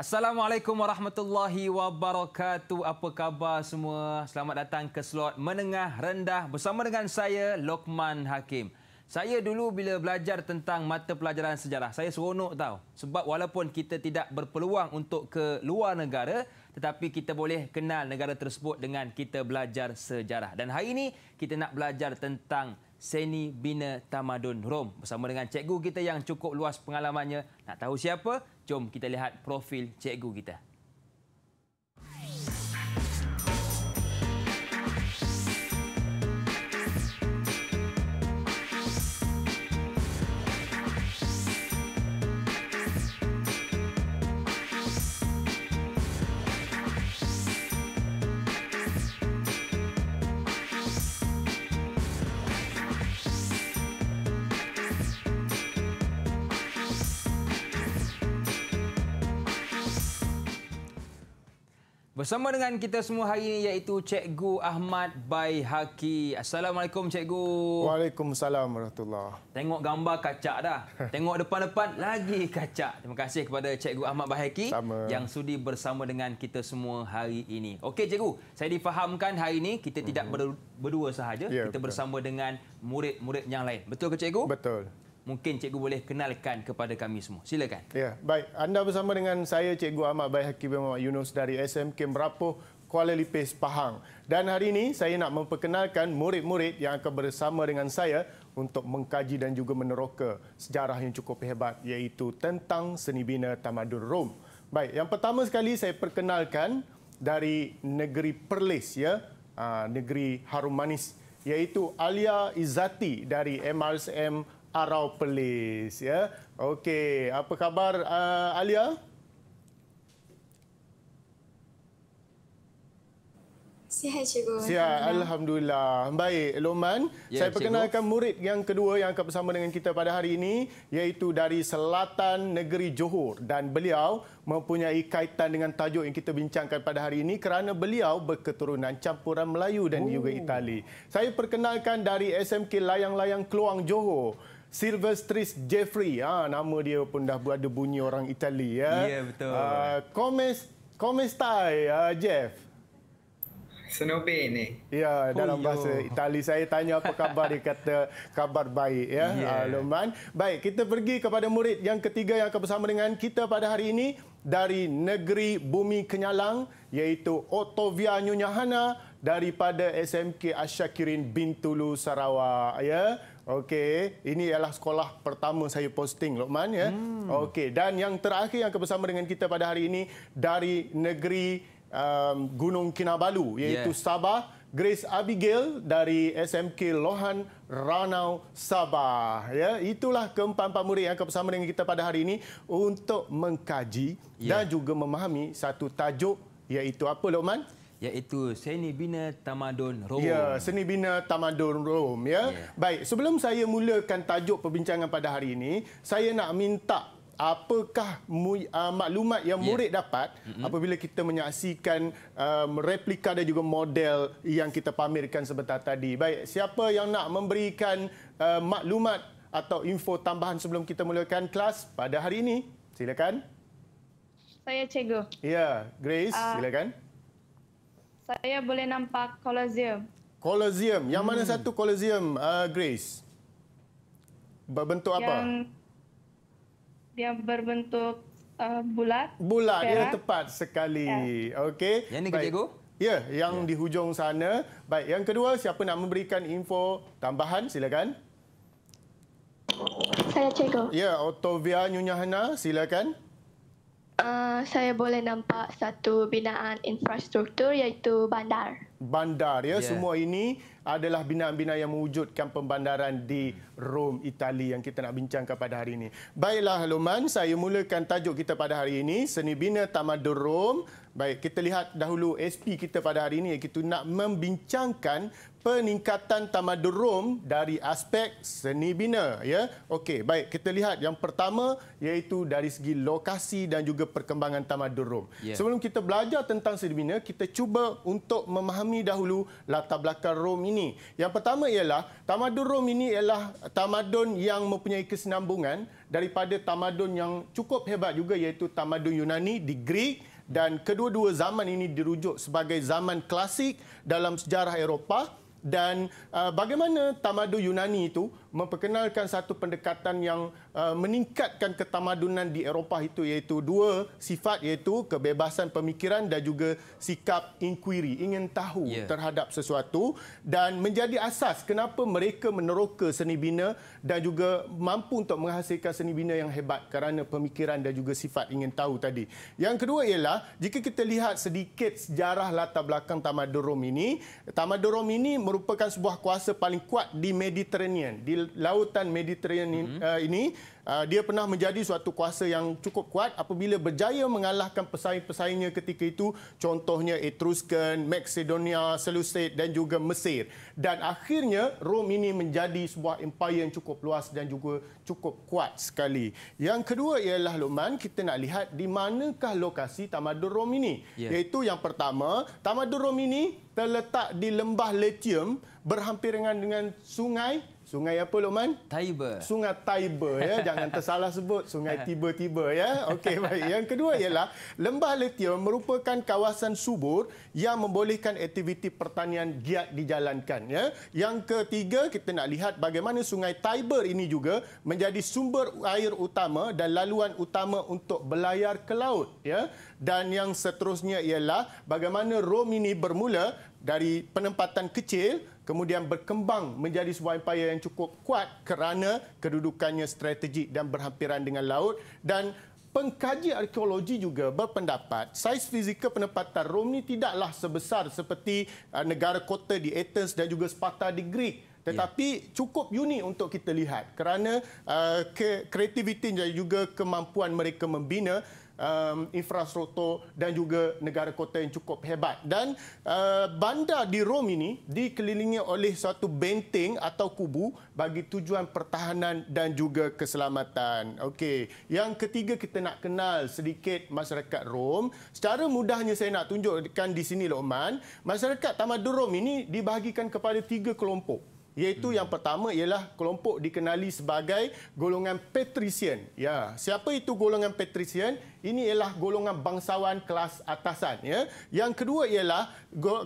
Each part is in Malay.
Assalamualaikum warahmatullahi wabarakatuh. Apa khabar semua? Selamat datang ke slot Menengah Rendah bersama dengan saya, Lokman Hakim. Saya dulu bila belajar tentang mata pelajaran sejarah, saya seronok tahu. Sebab walaupun kita tidak berpeluang untuk ke luar negara, tetapi kita boleh kenal negara tersebut dengan kita belajar sejarah. Dan hari ini kita nak belajar tentang Seni Bina Tamadun Rom bersama dengan cikgu kita yang cukup luas pengalamannya. Nak tahu siapa? Jom kita lihat profil cikgu kita. Bersama dengan kita semua hari ini iaitu Cikgu Ahmad Baihaki. Assalamualaikum Cikgu. Waalaikumsalam warahmatullahi Tengok gambar kacak dah. Tengok depan-depan lagi kacak. Terima kasih kepada Cikgu Ahmad Baihaki Sama. yang sudi bersama dengan kita semua hari ini. Okey Cikgu, saya difahamkan hari ini kita tidak mhm. berdua sahaja. Yeah, kita betul. bersama dengan murid-murid yang lain. Betul ke Cikgu? Betul mungkin cikgu boleh kenalkan kepada kami semua. Silakan. Ya, baik. Anda bersama dengan saya Cikgu Ahmad Bai Hakim Muhammad Yunus dari SMK Merapuh Kuala Lipis Pahang. Dan hari ini saya nak memperkenalkan murid-murid yang akan bersama dengan saya untuk mengkaji dan juga meneroka sejarah yang cukup hebat iaitu tentang seni bina tamadun Rom. Baik, yang pertama sekali saya perkenalkan dari negeri Perlis ya, ah, negeri harum manis iaitu Alia Izati dari MRSM Arau Pelis ya. Okey, apa khabar uh, Alia? Sihat cikgu. Sihat alhamdulillah. Baik, Loman, ya, saya perkenalkan cikgu. murid yang kedua yang akan bersama dengan kita pada hari ini iaitu dari Selatan Negeri Johor dan beliau mempunyai kaitan dengan tajuk yang kita bincangkan pada hari ini kerana beliau berketurunan campuran Melayu dan Ooh. juga oh. Itali. Saya perkenalkan dari SMK Layang-Layang Keluang Johor. Silvestris Jeffrey. ha, nama dia pun dah ada bunyi orang Itali ya. Ya betul. Ah uh, comes come stai uh, ah, Jeff. Senobene. Ya oh, dalam bahasa yo. Itali saya tanya apa khabar dia kata khabar baik ya. Yeah. Uh, Luman. Baik kita pergi kepada murid yang ketiga yang akan bersama dengan kita pada hari ini dari negeri bumi kenyalang iaitu Otovia Nyonyahana daripada SMK Asyakirin Bintulu Sarawak ya. Okey, ini ialah sekolah pertama saya posting, Lokman. Ya? Hmm. Okey, dan yang terakhir yang bersama dengan kita pada hari ini dari negeri um, Gunung Kinabalu, iaitu yeah. Sabah, Grace Abigail dari SMK Lohan Ranau Sabah. Ya, itulah keempat-empat murid yang bersama dengan kita pada hari ini untuk mengkaji yeah. dan juga memahami satu tajuk iaitu apa, Lokman? Lokman iaitu seni bina tamadun Rom. Ya, seni bina tamadun Rom ya. ya. Baik, sebelum saya mulakan tajuk perbincangan pada hari ini, saya nak minta apakah ah, maklumat yang ya. murid ya. dapat apabila kita menyaksikan um, replika dan juga model yang kita pamerkan sebentar tadi. Baik, siapa yang nak memberikan um, maklumat atau info tambahan sebelum kita mulakan kelas pada hari ini? Silakan. Saya cikgu. Ya, Grace, ah, silakan. Uh, saya boleh nampak Colosseum. Colosseum. Yang hmm. mana satu Colosseum, uh, Grace? Berbentuk yang, apa? Yang berbentuk uh, bulat. Bulat, ya tepat sekali. Yeah. Okey. Yang ini kecikgu? Ya, yang yeah. di hujung sana. Baik, yang kedua, siapa nak memberikan info tambahan? Silakan. Saya cikgu. Ya, Otovia Nyunyahana, silakan. Silakan. Eh, saya boleh nampak satu binaan infrastruktur iaitu bandar. Bandar ya, yeah. semua ini adalah binaan-binaan yang mewujudkan pembandaran di Rome, Itali yang kita nak bincangkan pada hari ini. Baiklah Loman, saya mulakan tajuk kita pada hari ini, Seni Bina Tamadur Rome Baik, kita lihat dahulu SP kita pada hari ini iaitu nak membincangkan peningkatan tamadun Rom dari aspek seni bina, ya. Okey, baik, kita lihat yang pertama iaitu dari segi lokasi dan juga perkembangan tamadun Rom. Yeah. Sebelum kita belajar tentang seni bina, kita cuba untuk memahami dahulu latar belakang Rom ini. Yang pertama ialah tamadun Rom ini ialah tamadun yang mempunyai kesinambungan daripada tamadun yang cukup hebat juga iaitu tamadun Yunani di Greek dan kedua-dua zaman ini dirujuk sebagai zaman klasik dalam sejarah Eropah dan uh, bagaimana tamadun Yunani itu memperkenalkan satu pendekatan yang uh, meningkatkan ketamadunan di Eropah itu iaitu dua sifat iaitu kebebasan pemikiran dan juga sikap inquiry ingin tahu yeah. terhadap sesuatu dan menjadi asas kenapa mereka meneroka seni bina dan juga mampu untuk menghasilkan seni bina yang hebat kerana pemikiran dan juga sifat ingin tahu tadi. Yang kedua ialah jika kita lihat sedikit sejarah latar belakang tamadurum ini, tamadurum ini merupakan sebuah kuasa paling kuat di Mediterranean di lautan Mediterranean ini, mm-hmm. uh, ini uh, dia pernah menjadi suatu kuasa yang cukup kuat apabila berjaya mengalahkan pesaing-pesaingnya ketika itu contohnya Etruscan, Macedonia, Seleucid dan juga Mesir dan akhirnya Rom ini menjadi sebuah empire yang cukup luas dan juga cukup kuat sekali. Yang kedua ialah Luqman kita nak lihat di manakah lokasi tamadun Rom ini yeah. iaitu yang pertama tamadun Rom ini terletak di lembah Latium berhampiran dengan sungai Sungai apa Loman? Tiber. Sungai Tiber ya, jangan tersalah sebut Sungai Tiba-tiba ya. Okey baik. Yang kedua ialah Lembah Letia merupakan kawasan subur yang membolehkan aktiviti pertanian giat dijalankan ya. Yang ketiga kita nak lihat bagaimana Sungai Tiber ini juga menjadi sumber air utama dan laluan utama untuk belayar ke laut ya. Dan yang seterusnya ialah bagaimana Rom ini bermula dari penempatan kecil kemudian berkembang menjadi sebuah empayar yang cukup kuat kerana kedudukannya strategik dan berhampiran dengan laut dan pengkaji arkeologi juga berpendapat saiz fizikal penempatan Rom ini tidaklah sebesar seperti uh, negara kota di Athens dan juga Sparta di Greek ya. tetapi ya. cukup unik untuk kita lihat kerana uh, kreativiti dan juga kemampuan mereka membina um, infrastruktur dan juga negara kota yang cukup hebat. Dan uh, bandar di Rom ini dikelilingi oleh satu benteng atau kubu bagi tujuan pertahanan dan juga keselamatan. Okey, yang ketiga kita nak kenal sedikit masyarakat Rom. Secara mudahnya saya nak tunjukkan di sini Lokman, masyarakat tamadun Rom ini dibahagikan kepada tiga kelompok iaitu hmm. yang pertama ialah kelompok dikenali sebagai golongan patrician. Ya, siapa itu golongan patrician? Ini ialah golongan bangsawan kelas atasan, ya. Yang kedua ialah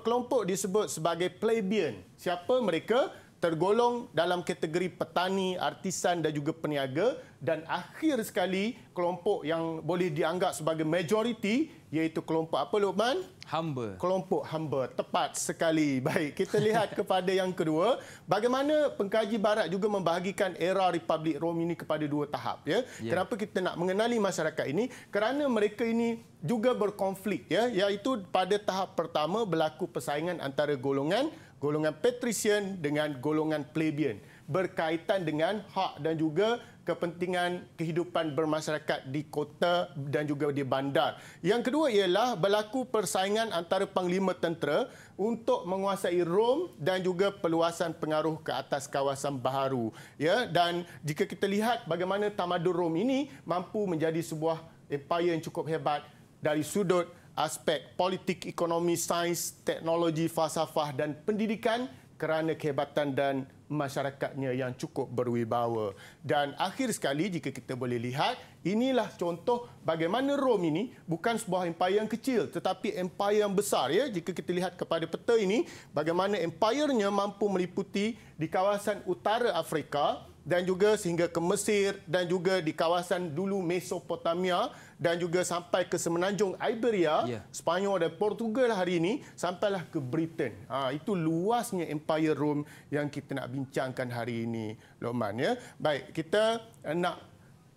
kelompok disebut sebagai plebeian. Siapa mereka? Tergolong dalam kategori petani, artisan dan juga peniaga dan akhir sekali kelompok yang boleh dianggap sebagai majoriti iaitu kelompok apa Luqman? Hamba. Kelompok hamba. Tepat sekali. Baik, kita lihat kepada yang kedua. Bagaimana pengkaji barat juga membahagikan era Republik Rom ini kepada dua tahap. Ya? ya. Kenapa kita nak mengenali masyarakat ini? Kerana mereka ini juga berkonflik. ya, Iaitu pada tahap pertama berlaku persaingan antara golongan golongan patrician dengan golongan plebeian berkaitan dengan hak dan juga kepentingan kehidupan bermasyarakat di kota dan juga di bandar. Yang kedua ialah berlaku persaingan antara panglima tentera untuk menguasai Rom dan juga peluasan pengaruh ke atas kawasan baharu. Ya, dan jika kita lihat bagaimana tamadun Rom ini mampu menjadi sebuah empire yang cukup hebat dari sudut aspek politik, ekonomi, sains, teknologi, falsafah dan pendidikan, kerana kehebatan dan masyarakatnya yang cukup berwibawa. Dan akhir sekali jika kita boleh lihat, inilah contoh bagaimana Rom ini bukan sebuah empire yang kecil tetapi empire yang besar ya. Jika kita lihat kepada peta ini, bagaimana empire-nya mampu meliputi di kawasan utara Afrika, dan juga sehingga ke Mesir dan juga di kawasan dulu Mesopotamia dan juga sampai ke semenanjung Iberia, yeah. Spanyol dan Portugal hari ini sampailah ke Britain. Ha, itu luasnya Empire Rome yang kita nak bincangkan hari ini, Loman. Ya? Baik, kita nak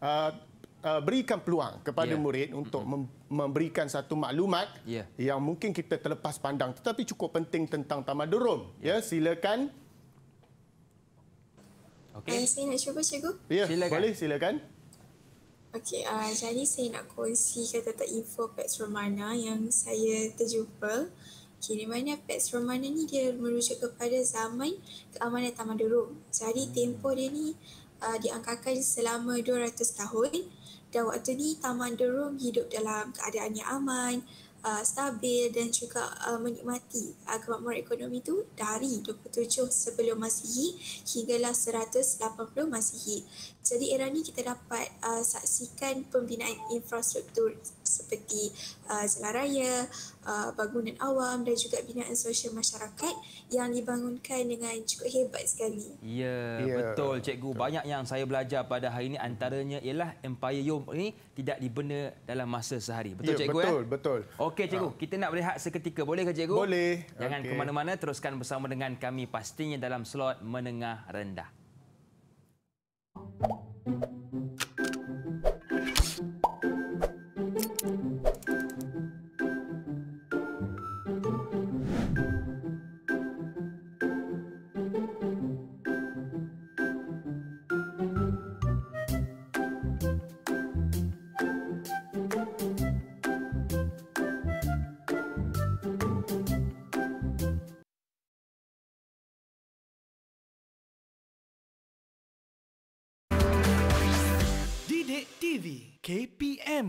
uh, uh, berikan peluang kepada yeah. murid untuk mm -hmm. memberikan satu maklumat yeah. yang mungkin kita terlepas pandang tetapi cukup penting tentang Tamadun Rome. Yeah. Ya, Silakan. Okay. Uh, saya nak cuba cikgu. Ya, silakan. boleh silakan. Okey, uh, jadi saya nak kongsi kata tak info Pets Romana yang saya terjumpa. Okay, di mana Pets Romana ni dia merujuk kepada zaman keamanan Taman Derum. Jadi hmm. tempoh dia ni uh, ah, diangkakan selama 200 tahun dan waktu ni Taman Derum hidup dalam keadaan yang aman, uh, stabil dan juga uh, menikmati uh, kemakmuran ekonomi itu dari 27 sebelum Masihi hinggalah 180 Masihi. Jadi era ni kita dapat uh, saksikan pembinaan infrastruktur seperti uh, jalan raya, uh, bangunan awam dan juga binaan sosial masyarakat yang dibangunkan dengan cukup hebat sekali. Ya, yeah, yeah. betul cikgu. Banyak yang saya belajar pada hari ini antaranya ialah Empire Yom ini tidak dibina dalam masa sehari. Betul yeah, cikgu? Eh? Betul, ya? betul. Okey cikgu, ha. kita nak berehat seketika. Boleh ke cikgu? Boleh. Jangan okay. ke mana-mana, teruskan bersama dengan kami pastinya dalam slot menengah rendah. Thank you. him.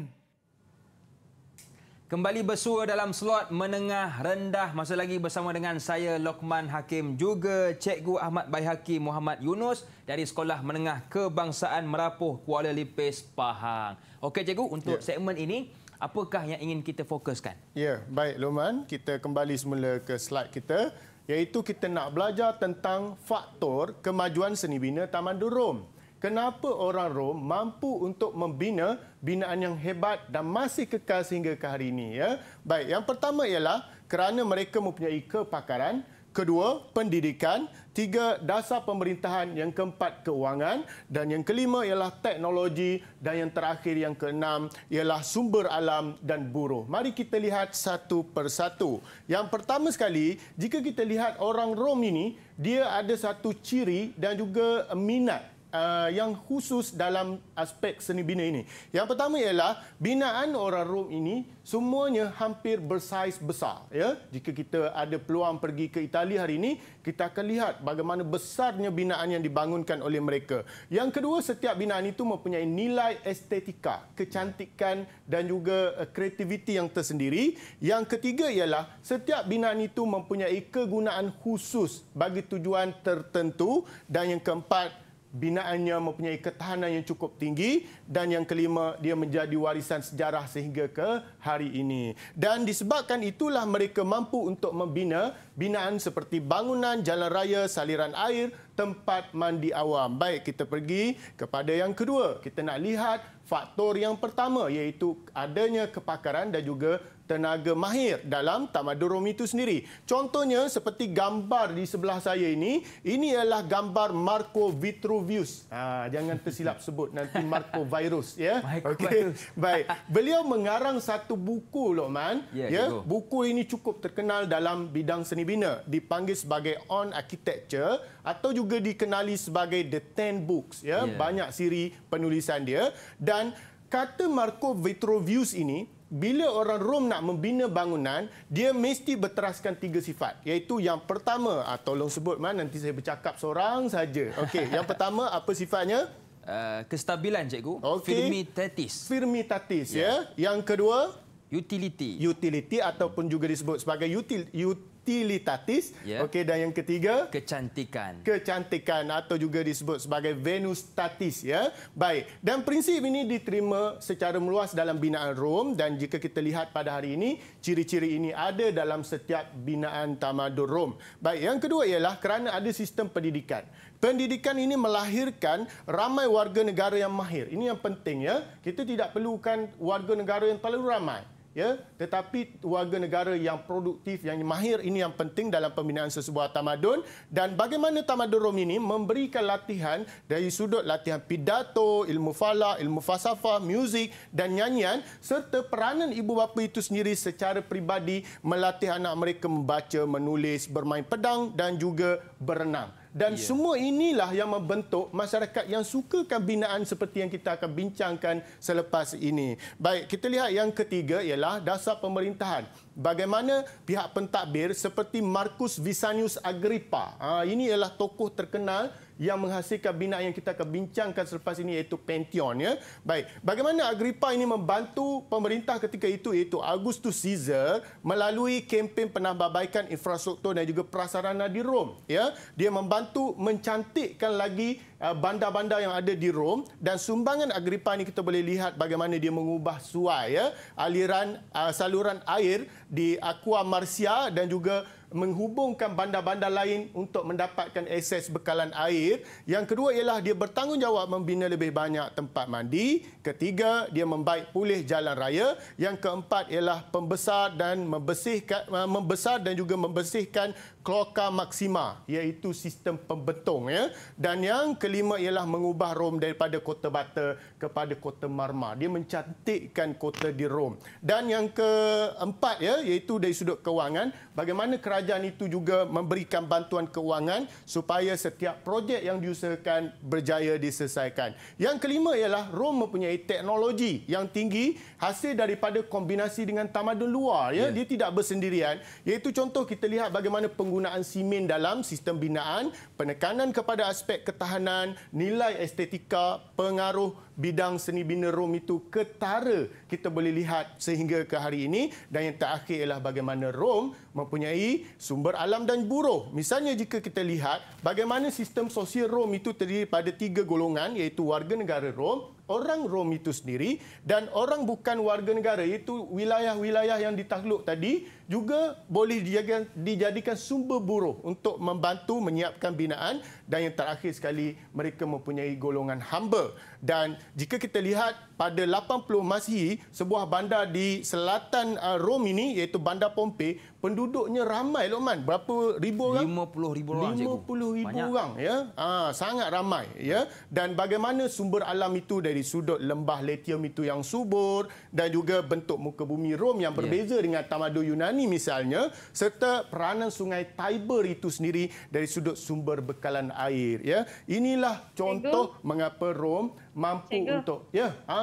Kembali bersua dalam slot menengah rendah. Masa lagi bersama dengan saya, Lokman Hakim. Juga Cikgu Ahmad Baihaki Muhammad Yunus dari Sekolah Menengah Kebangsaan Merapuh Kuala Lipis, Pahang. Okey, Cikgu. Untuk yeah. segmen ini, apakah yang ingin kita fokuskan? Ya, yeah. baik, Lokman. Kita kembali semula ke slide kita. Iaitu kita nak belajar tentang faktor kemajuan seni bina Taman Durum kenapa orang Rom mampu untuk membina binaan yang hebat dan masih kekal sehingga ke hari ini ya. Baik, yang pertama ialah kerana mereka mempunyai kepakaran, kedua pendidikan, tiga dasar pemerintahan, yang keempat keuangan dan yang kelima ialah teknologi dan yang terakhir yang keenam ialah sumber alam dan buruh. Mari kita lihat satu persatu. Yang pertama sekali, jika kita lihat orang Rom ini, dia ada satu ciri dan juga minat uh, yang khusus dalam aspek seni bina ini. Yang pertama ialah binaan orang Rom ini semuanya hampir bersaiz besar. Ya? Jika kita ada peluang pergi ke Itali hari ini, kita akan lihat bagaimana besarnya binaan yang dibangunkan oleh mereka. Yang kedua, setiap binaan itu mempunyai nilai estetika, kecantikan dan juga uh, kreativiti yang tersendiri. Yang ketiga ialah setiap binaan itu mempunyai kegunaan khusus bagi tujuan tertentu. Dan yang keempat, binaannya mempunyai ketahanan yang cukup tinggi dan yang kelima dia menjadi warisan sejarah sehingga ke hari ini dan disebabkan itulah mereka mampu untuk membina binaan seperti bangunan jalan raya saliran air tempat mandi awam baik kita pergi kepada yang kedua kita nak lihat faktor yang pertama iaitu adanya kepakaran dan juga tenaga mahir dalam tamadun rom itu sendiri. Contohnya seperti gambar di sebelah saya ini, ini ialah gambar Marco Vitruvius. Ha, jangan tersilap sebut nanti Marco Virus ya. Okay. Baik. Beliau mengarang satu buku Lokman. Yeah, ya, ya. buku ini cukup terkenal dalam bidang seni bina, dipanggil sebagai On Architecture atau juga dikenali sebagai The Ten Books ya. Yeah. Banyak siri penulisan dia dan kata Marco Vitruvius ini bila orang Rom nak membina bangunan, dia mesti berteraskan tiga sifat. Iaitu yang pertama, ah, tolong sebut mana nanti saya bercakap seorang saja. Okey, yang pertama apa sifatnya? Uh, kestabilan, cikgu. Okay. Firmitatis. Firmitatis, yeah. ya. Yang kedua? Utility. Utility ataupun juga disebut sebagai util, utility utilitatis yeah. okey dan yang ketiga kecantikan kecantikan atau juga disebut sebagai venus tatis, ya baik dan prinsip ini diterima secara meluas dalam binaan Rom dan jika kita lihat pada hari ini ciri-ciri ini ada dalam setiap binaan tamadun Rom baik yang kedua ialah kerana ada sistem pendidikan pendidikan ini melahirkan ramai warga negara yang mahir ini yang penting ya kita tidak perlukan warga negara yang terlalu ramai ya tetapi warga negara yang produktif yang mahir ini yang penting dalam pembinaan sesebuah tamadun dan bagaimana tamadun Rom ini memberikan latihan dari sudut latihan pidato ilmu falak ilmu falsafah muzik dan nyanyian serta peranan ibu bapa itu sendiri secara peribadi melatih anak mereka membaca menulis bermain pedang dan juga berenang dan yeah. semua inilah yang membentuk masyarakat yang sukakan binaan seperti yang kita akan bincangkan selepas ini. Baik, kita lihat yang ketiga ialah dasar pemerintahan. Bagaimana pihak pentadbir seperti Marcus Visanius Agrippa. Ha, ini ialah tokoh terkenal yang menghasilkan bina yang kita akan bincangkan selepas ini iaitu Pantheon ya. Baik, bagaimana Agripa ini membantu pemerintah ketika itu iaitu Augustus Caesar melalui kempen penambahbaikan infrastruktur dan juga prasarana di Rom ya. Dia membantu mencantikkan lagi uh, bandar-bandar yang ada di Rom dan sumbangan Agripa ini kita boleh lihat bagaimana dia mengubah suai ya aliran uh, saluran air di Aqua Marcia dan juga menghubungkan bandar-bandar lain untuk mendapatkan akses bekalan air. Yang kedua ialah dia bertanggungjawab membina lebih banyak tempat mandi. Ketiga, dia membaik pulih jalan raya. Yang keempat ialah pembesar dan membersihkan membesar dan juga membersihkan kloka maksima iaitu sistem pembentung ya dan yang kelima ialah mengubah Rom daripada kota bata kepada kota marma dia mencantikkan kota di Rom dan yang keempat ya iaitu dari sudut kewangan bagaimana kerajaan itu juga memberikan bantuan kewangan supaya setiap projek yang diusahakan berjaya diselesaikan yang kelima ialah Rom mempunyai teknologi yang tinggi hasil daripada kombinasi dengan tamadun luar ya, ya. dia tidak bersendirian iaitu contoh kita lihat bagaimana penggunaan penggunaan simen dalam sistem binaan, penekanan kepada aspek ketahanan, nilai estetika, pengaruh bidang seni bina Rom itu ketara kita boleh lihat sehingga ke hari ini dan yang terakhir ialah bagaimana Rom mempunyai sumber alam dan buruh. Misalnya jika kita lihat bagaimana sistem sosial Rom itu terdiri pada tiga golongan iaitu warga negara Rom, orang Rom itu sendiri dan orang bukan warga negara iaitu wilayah-wilayah yang ditakluk tadi juga boleh dijadikan, dijadikan sumber buruh untuk membantu menyiapkan binaan dan yang terakhir sekali mereka mempunyai golongan hamba dan jika kita lihat pada 80 Masihi sebuah bandar di selatan uh, Rom ini iaitu bandar Pompei penduduknya ramai Lokman berapa ribu orang 50 ribu orang 50 ribu orang ya ha, sangat ramai ya dan bagaimana sumber alam itu dari sudut lembah letium itu yang subur dan juga bentuk muka bumi Rom yang ya. berbeza yeah. dengan tamadun Yunani Jordani misalnya serta peranan Sungai Tiber itu sendiri dari sudut sumber bekalan air ya. Inilah contoh cikgu. mengapa Rom mampu cikgu. untuk ya. Ha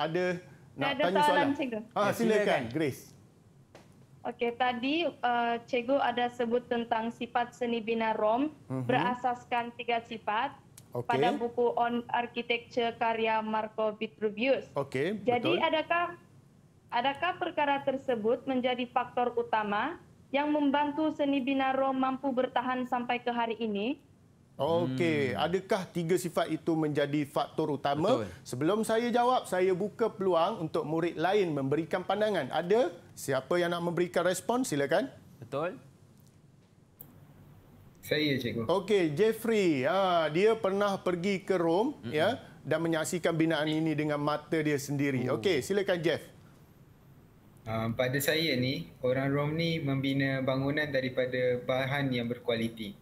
ada nak ada tanya soalan. Ha ah, silakan Grace. Okey tadi uh, cikgu ada sebut tentang sifat seni bina Rom mm-hmm. berasaskan tiga sifat Okay. Pada buku On Architecture karya Marco Vitruvius. Okay, Jadi adakah adakah perkara tersebut menjadi faktor utama yang membantu seni binaro mampu bertahan sampai ke hari ini? Okey, hmm. adakah tiga sifat itu menjadi faktor utama? Betul. Sebelum saya jawab, saya buka peluang untuk murid lain memberikan pandangan. Ada siapa yang nak memberikan respon? Silakan. Betul. Saya, cikgu. Okey, Jeffrey, ah, dia pernah pergi ke Rom, hmm ya dan menyaksikan binaan ini dengan mata dia sendiri. Oh. Okey, silakan Jeff. Um, pada saya ni, orang Rom ni membina bangunan daripada bahan yang berkualiti.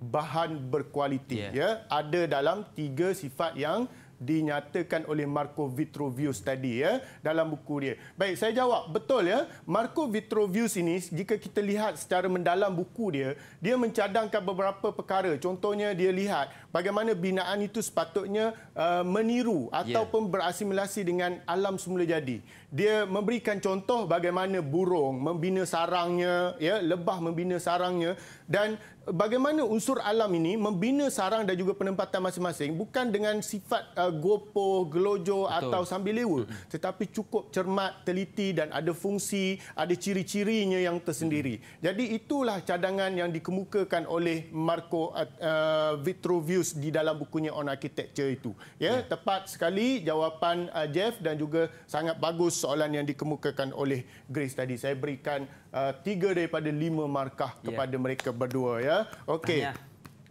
Bahan berkualiti, yeah. ya. Ada dalam tiga sifat yang dinyatakan oleh Marco Vitruvius tadi ya dalam buku dia. Baik, saya jawab betul ya. Marco Vitruvius ini jika kita lihat secara mendalam buku dia, dia mencadangkan beberapa perkara. Contohnya dia lihat bagaimana binaan itu sepatutnya uh, meniru ya. ataupun yeah. berasimilasi dengan alam semula jadi. Dia memberikan contoh bagaimana burung membina sarangnya, ya, lebah membina sarangnya dan bagaimana unsur alam ini membina sarang dan juga penempatan masing-masing bukan dengan sifat uh, gopo, gelojo Betul. atau sambil lewa tetapi cukup cermat, teliti dan ada fungsi, ada ciri-cirinya yang tersendiri. Hmm. Jadi itulah cadangan yang dikemukakan oleh Marco uh, uh, Vitruvius di dalam bukunya On Architecture itu. Ya, hmm. tepat sekali jawapan uh, Jeff dan juga sangat bagus soalan yang dikemukakan oleh Grace tadi. Saya berikan uh, tiga daripada lima markah ya. kepada mereka berdua ya. Okey.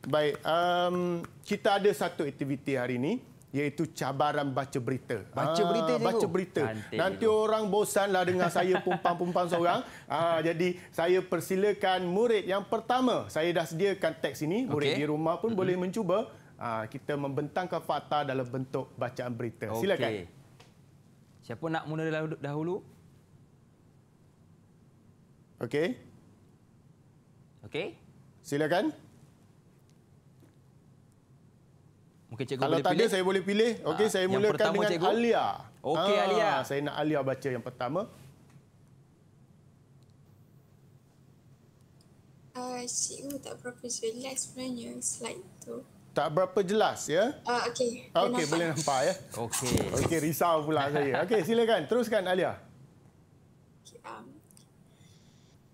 Baik, um, kita ada satu aktiviti hari ini iaitu cabaran baca berita. Baca ah, berita ah, baca berita. Nanti, Nanti orang bosanlah dengar saya pumpang-pumpang seorang. Ah jadi saya persilakan murid yang pertama. Saya dah sediakan teks ini. Murid okay. di rumah pun mm-hmm. boleh mencuba ah kita membentangkan fakta dalam bentuk bacaan berita. Silakan. Okay. Siapa nak mula dahulu? Okey. Okey. Silakan. Mungkin cikgu Kalau boleh pilih. Kalau tak saya boleh pilih. Okey, ah, saya mulakan dengan cikgu. Alia. Okey, ah, Alia. Saya nak Alia baca yang pertama. Ah, cikgu tak berapa jelas sebenarnya slide tu. Tak berapa jelas, ya? Uh, Okey, okay, boleh nampak. ya. Okey, okay, risau pula saya. Okey, silakan. Teruskan, Alia. Uh,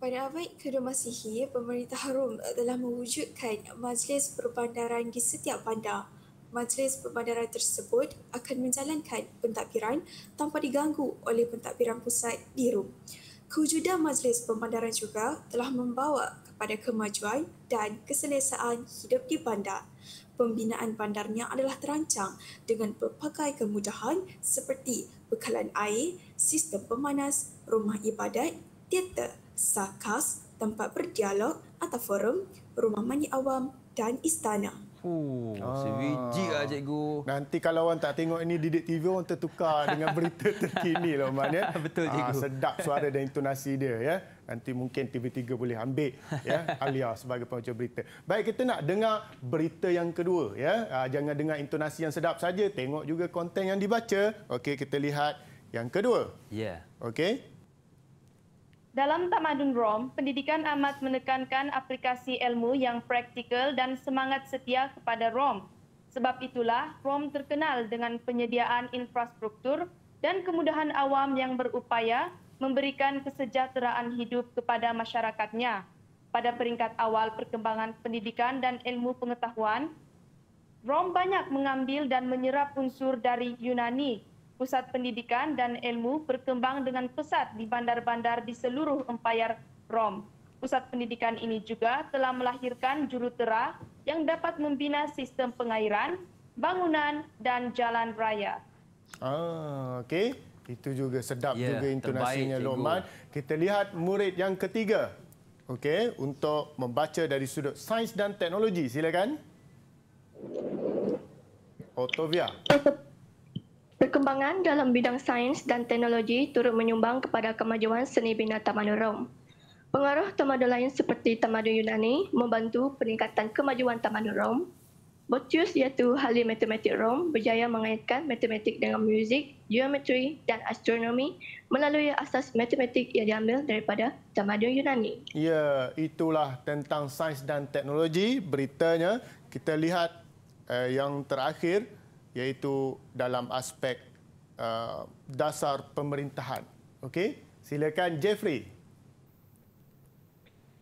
Pada abad kedua Masihi, pemerintah Rom eh, telah mewujudkan majlis perbandaran di setiap bandar. Majlis perbandaran tersebut akan menjalankan pentadbiran tanpa diganggu oleh pentadbiran pusat di Rom. Kewujudan majlis perbandaran juga telah membawa kepada kemajuan dan keselesaan hidup di bandar. Pembinaan bandarnya adalah terancang dengan berbagai kemudahan seperti bekalan air, sistem pemanas, rumah ibadat, teater Sakas, tempat berdialog atau forum, rumah mandi awam dan istana. Oh, ah. Sebijik lah, cikgu. Nanti kalau orang tak tengok ini Didik TV, orang tertukar dengan berita terkini. Lah, Man, ya? Betul, ah, cikgu. Aa, sedap suara dan intonasi dia. ya. Nanti mungkin TV3 boleh ambil ya? Alia sebagai pengucap berita. Baik, kita nak dengar berita yang kedua. ya. Aa, ah, jangan dengar intonasi yang sedap saja. Tengok juga konten yang dibaca. Okey, kita lihat yang kedua. Ya. Yeah. Okey. Dalam tamadun Rom, pendidikan amat menekankan aplikasi ilmu yang praktikal dan semangat setia kepada Rom. Sebab itulah Rom terkenal dengan penyediaan infrastruktur dan kemudahan awam yang berupaya memberikan kesejahteraan hidup kepada masyarakatnya. Pada peringkat awal perkembangan pendidikan dan ilmu pengetahuan, Rom banyak mengambil dan menyerap unsur dari Yunani pusat pendidikan dan ilmu berkembang dengan pesat di bandar-bandar di seluruh empayar Rom. Pusat pendidikan ini juga telah melahirkan jurutera yang dapat membina sistem pengairan, bangunan dan jalan raya. Ah, okay. Itu juga sedap yeah, juga intonasinya Loman. Kita lihat murid yang ketiga. Okay, untuk membaca dari sudut sains dan teknologi. Silakan. Otovia. Perkembangan dalam bidang sains dan teknologi turut menyumbang kepada kemajuan seni bina Tamadun Rom. Pengaruh tamadun lain seperti tamadun Yunani membantu peningkatan kemajuan tamadun Rom. Botius iaitu ahli matematik Rom berjaya mengaitkan matematik dengan muzik, geometri dan astronomi melalui asas matematik yang diambil daripada tamadun Yunani. Ya, itulah tentang sains dan teknologi beritanya. Kita lihat eh, yang terakhir iaitu dalam aspek uh, dasar pemerintahan. Okey, silakan Jeffrey.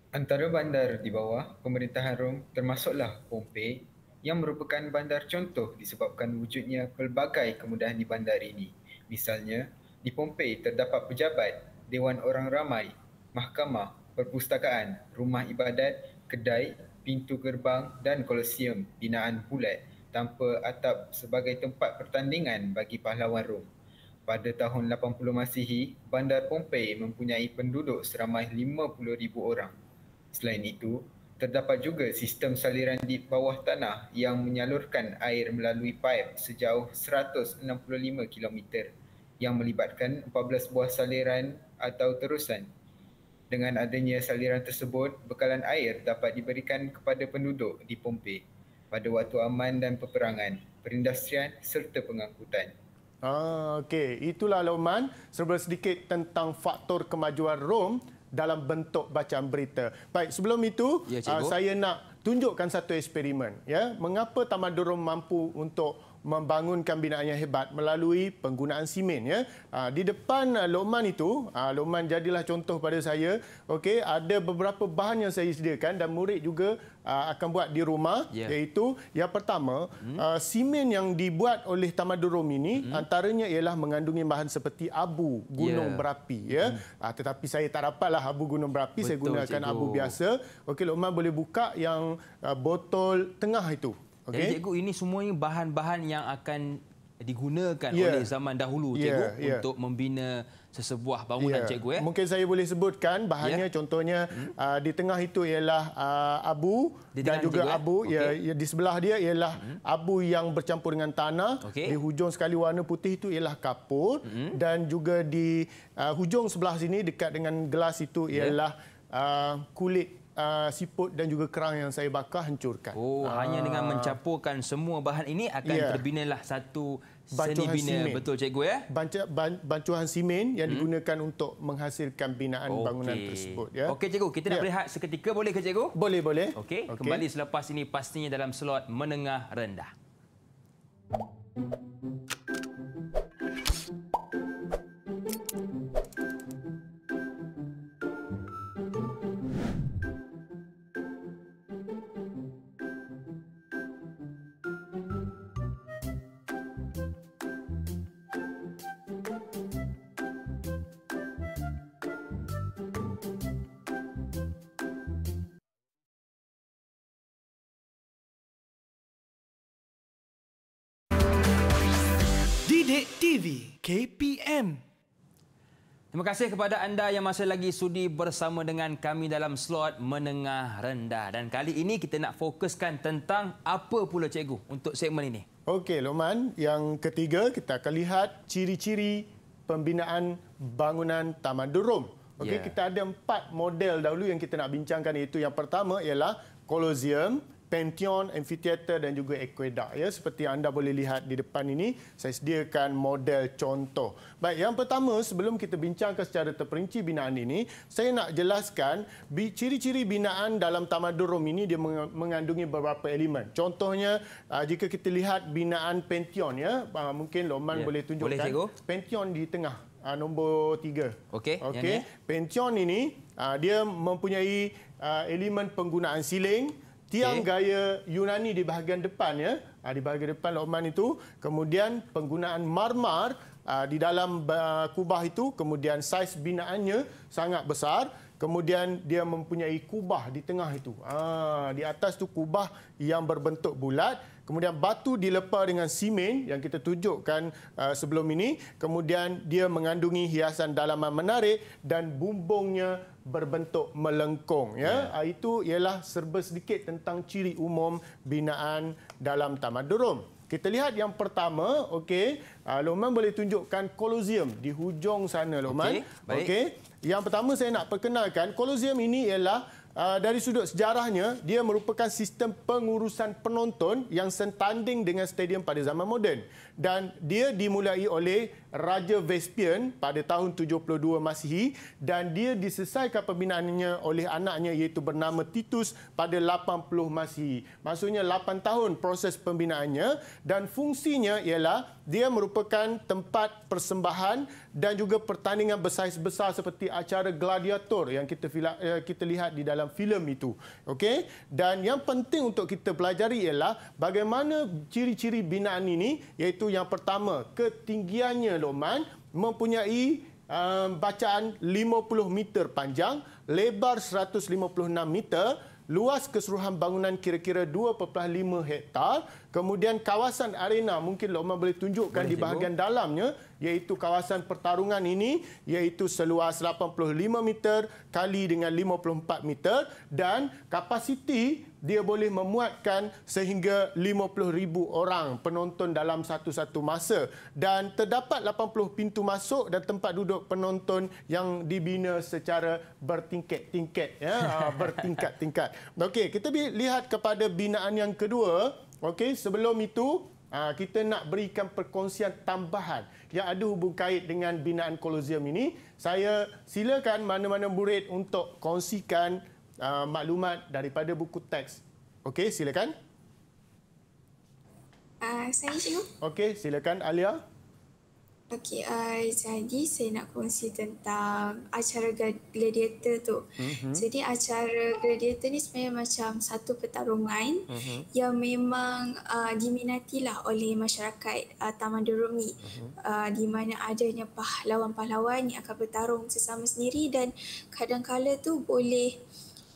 Antara bandar di bawah pemerintahan Rom termasuklah Pompei yang merupakan bandar contoh disebabkan wujudnya pelbagai kemudahan di bandar ini. Misalnya, di Pompei terdapat pejabat, dewan orang ramai, mahkamah, perpustakaan, rumah ibadat, kedai, pintu gerbang dan kolosium binaan bulat tanpa atap sebagai tempat pertandingan bagi pahlawan Rom. Pada tahun 80 Masihi, Bandar Pompei mempunyai penduduk seramai 50,000 orang. Selain itu, terdapat juga sistem saliran di bawah tanah yang menyalurkan air melalui paip sejauh 165 km yang melibatkan 14 buah saliran atau terusan. Dengan adanya saliran tersebut, bekalan air dapat diberikan kepada penduduk di Pompei pada waktu aman dan peperangan, perindustrian serta pengangkutan. Ah, okey, itulah Loman serba sedikit tentang faktor kemajuan Rom dalam bentuk bacaan berita. Baik, sebelum itu ya, ah, saya nak tunjukkan satu eksperimen, ya. Mengapa tamadun Rom mampu untuk membangunkan binaan yang hebat melalui penggunaan simen ya. Ah, di depan ah, Lokman itu, ah, Lokman jadilah contoh pada saya. Okey, ada beberapa bahan yang saya sediakan dan murid juga akan buat di rumah yeah. iaitu yang pertama, hmm. simen yang dibuat oleh Tamadurum ini hmm. antaranya ialah mengandungi bahan seperti abu gunung yeah. berapi ya. Hmm. tetapi saya tak dapatlah abu gunung berapi, Betul, saya gunakan cikgu. abu biasa. Okey, Lokman boleh buka yang botol tengah itu. Okay. Jadi cikgu ini semuanya bahan-bahan yang akan digunakan yeah. oleh zaman dahulu cikgu yeah. Yeah. untuk membina sesebuah bangunan yeah. cikgu ya. Mungkin saya boleh sebutkan bahannya yeah. contohnya hmm. uh, di tengah itu ialah uh, abu di dan juga cikgu, eh? abu ya okay. ia, ia, di sebelah dia ialah hmm. abu yang bercampur dengan tanah okay. di hujung sekali warna putih itu ialah kapur hmm. dan juga di uh, hujung sebelah sini dekat dengan gelas itu ialah yeah. uh, kulit uh, siput dan juga kerang yang saya bakar hancurkan. Oh, uh, hanya dengan mencampurkan semua bahan ini akan yeah. Ya. lah satu bancuhan seni bina. Simen. Betul cikgu ya? Banca, ban, bancuhan simen yang hmm. digunakan untuk menghasilkan binaan okay. bangunan tersebut. Ya? Okey cikgu, kita yeah. nak ya. berehat seketika boleh ke cikgu? Boleh, boleh. Okey, okay. kembali selepas ini pastinya dalam slot menengah rendah. Okay. Terima kasih kepada anda yang masih lagi sudi bersama dengan kami dalam slot menengah rendah. Dan kali ini kita nak fokuskan tentang apa pula cikgu untuk segmen ini. Okey, Loman. Yang ketiga, kita akan lihat ciri-ciri pembinaan bangunan Taman Durum. Okey, yeah. kita ada empat model dahulu yang kita nak bincangkan iaitu yang pertama ialah kolosium, Pantheon, Amphitheater dan juga Aqueduct. Ya. Seperti anda boleh lihat di depan ini, saya sediakan model contoh. Baik, yang pertama sebelum kita bincangkan secara terperinci binaan ini, saya nak jelaskan ciri-ciri binaan dalam Tamadun Rom ini dia mengandungi beberapa elemen. Contohnya, ah, jika kita lihat binaan Pantheon, ya, ah, mungkin Loman ya. boleh tunjukkan. Boleh, Pantheon di tengah. Uh, nombor tiga. Okey. okey. Pension ini uh, dia mempunyai uh, elemen penggunaan siling, tiang okay. gaya Yunani di bahagian depan ya uh, di bahagian depan Oman itu kemudian penggunaan marmar uh, di dalam uh, kubah itu kemudian saiz binaannya sangat besar kemudian dia mempunyai kubah di tengah itu uh, di atas tu kubah yang berbentuk bulat kemudian batu dilepa dengan simen yang kita tunjukkan uh, sebelum ini kemudian dia mengandungi hiasan dalaman menarik dan bumbungnya berbentuk melengkung ya yeah. Ya. itu ialah serba sedikit tentang ciri umum binaan dalam tamadrum kita lihat yang pertama okey uh, Loman boleh tunjukkan kolosium di hujung sana Loman okey okay. yang pertama saya nak perkenalkan kolosium ini ialah Uh, dari sudut sejarahnya, dia merupakan sistem pengurusan penonton yang sentanding dengan stadium pada zaman moden dan dia dimulai oleh Raja Vespian pada tahun 72 Masihi dan dia diselesaikan pembinaannya oleh anaknya iaitu bernama Titus pada 80 Masihi. Maksudnya 8 tahun proses pembinaannya dan fungsinya ialah dia merupakan tempat persembahan dan juga pertandingan bersaiz-besar seperti acara gladiator yang kita eh, kita lihat di dalam filem itu. Okey? Dan yang penting untuk kita pelajari ialah bagaimana ciri-ciri binaan ini iaitu yang pertama ketinggiannya loman mempunyai um, bacaan 50 meter panjang lebar 156 meter luas keseluruhan bangunan kira-kira 2.5 hektar kemudian kawasan arena mungkin loman boleh tunjukkan boleh di bahagian dalamnya iaitu kawasan pertarungan ini iaitu seluas 85 meter kali dengan 54 meter dan kapasiti dia boleh memuatkan sehingga 50,000 orang penonton dalam satu-satu masa dan terdapat 80 pintu masuk dan tempat duduk penonton yang dibina secara bertingkat-tingkat ya ah, bertingkat-tingkat. Okey, kita lihat kepada binaan yang kedua. Okey, sebelum itu ah, kita nak berikan perkongsian tambahan yang ada hubung kait dengan binaan kolosium ini. Saya silakan mana-mana murid untuk kongsikan Uh, maklumat daripada buku teks. Okey, silakan. Uh, saya cikgu. Okey, silakan Alia. Okey, uh, jadi saya nak kongsi tentang acara gladiator tu. Mm -hmm. Jadi acara gladiator ni sebenarnya macam satu pertarungan mm -hmm. yang memang uh, lah oleh masyarakat uh, Taman Derumi. Mm -hmm. uh, di mana adanya pahlawan-pahlawan yang akan bertarung sesama sendiri dan kadang-kadang tu boleh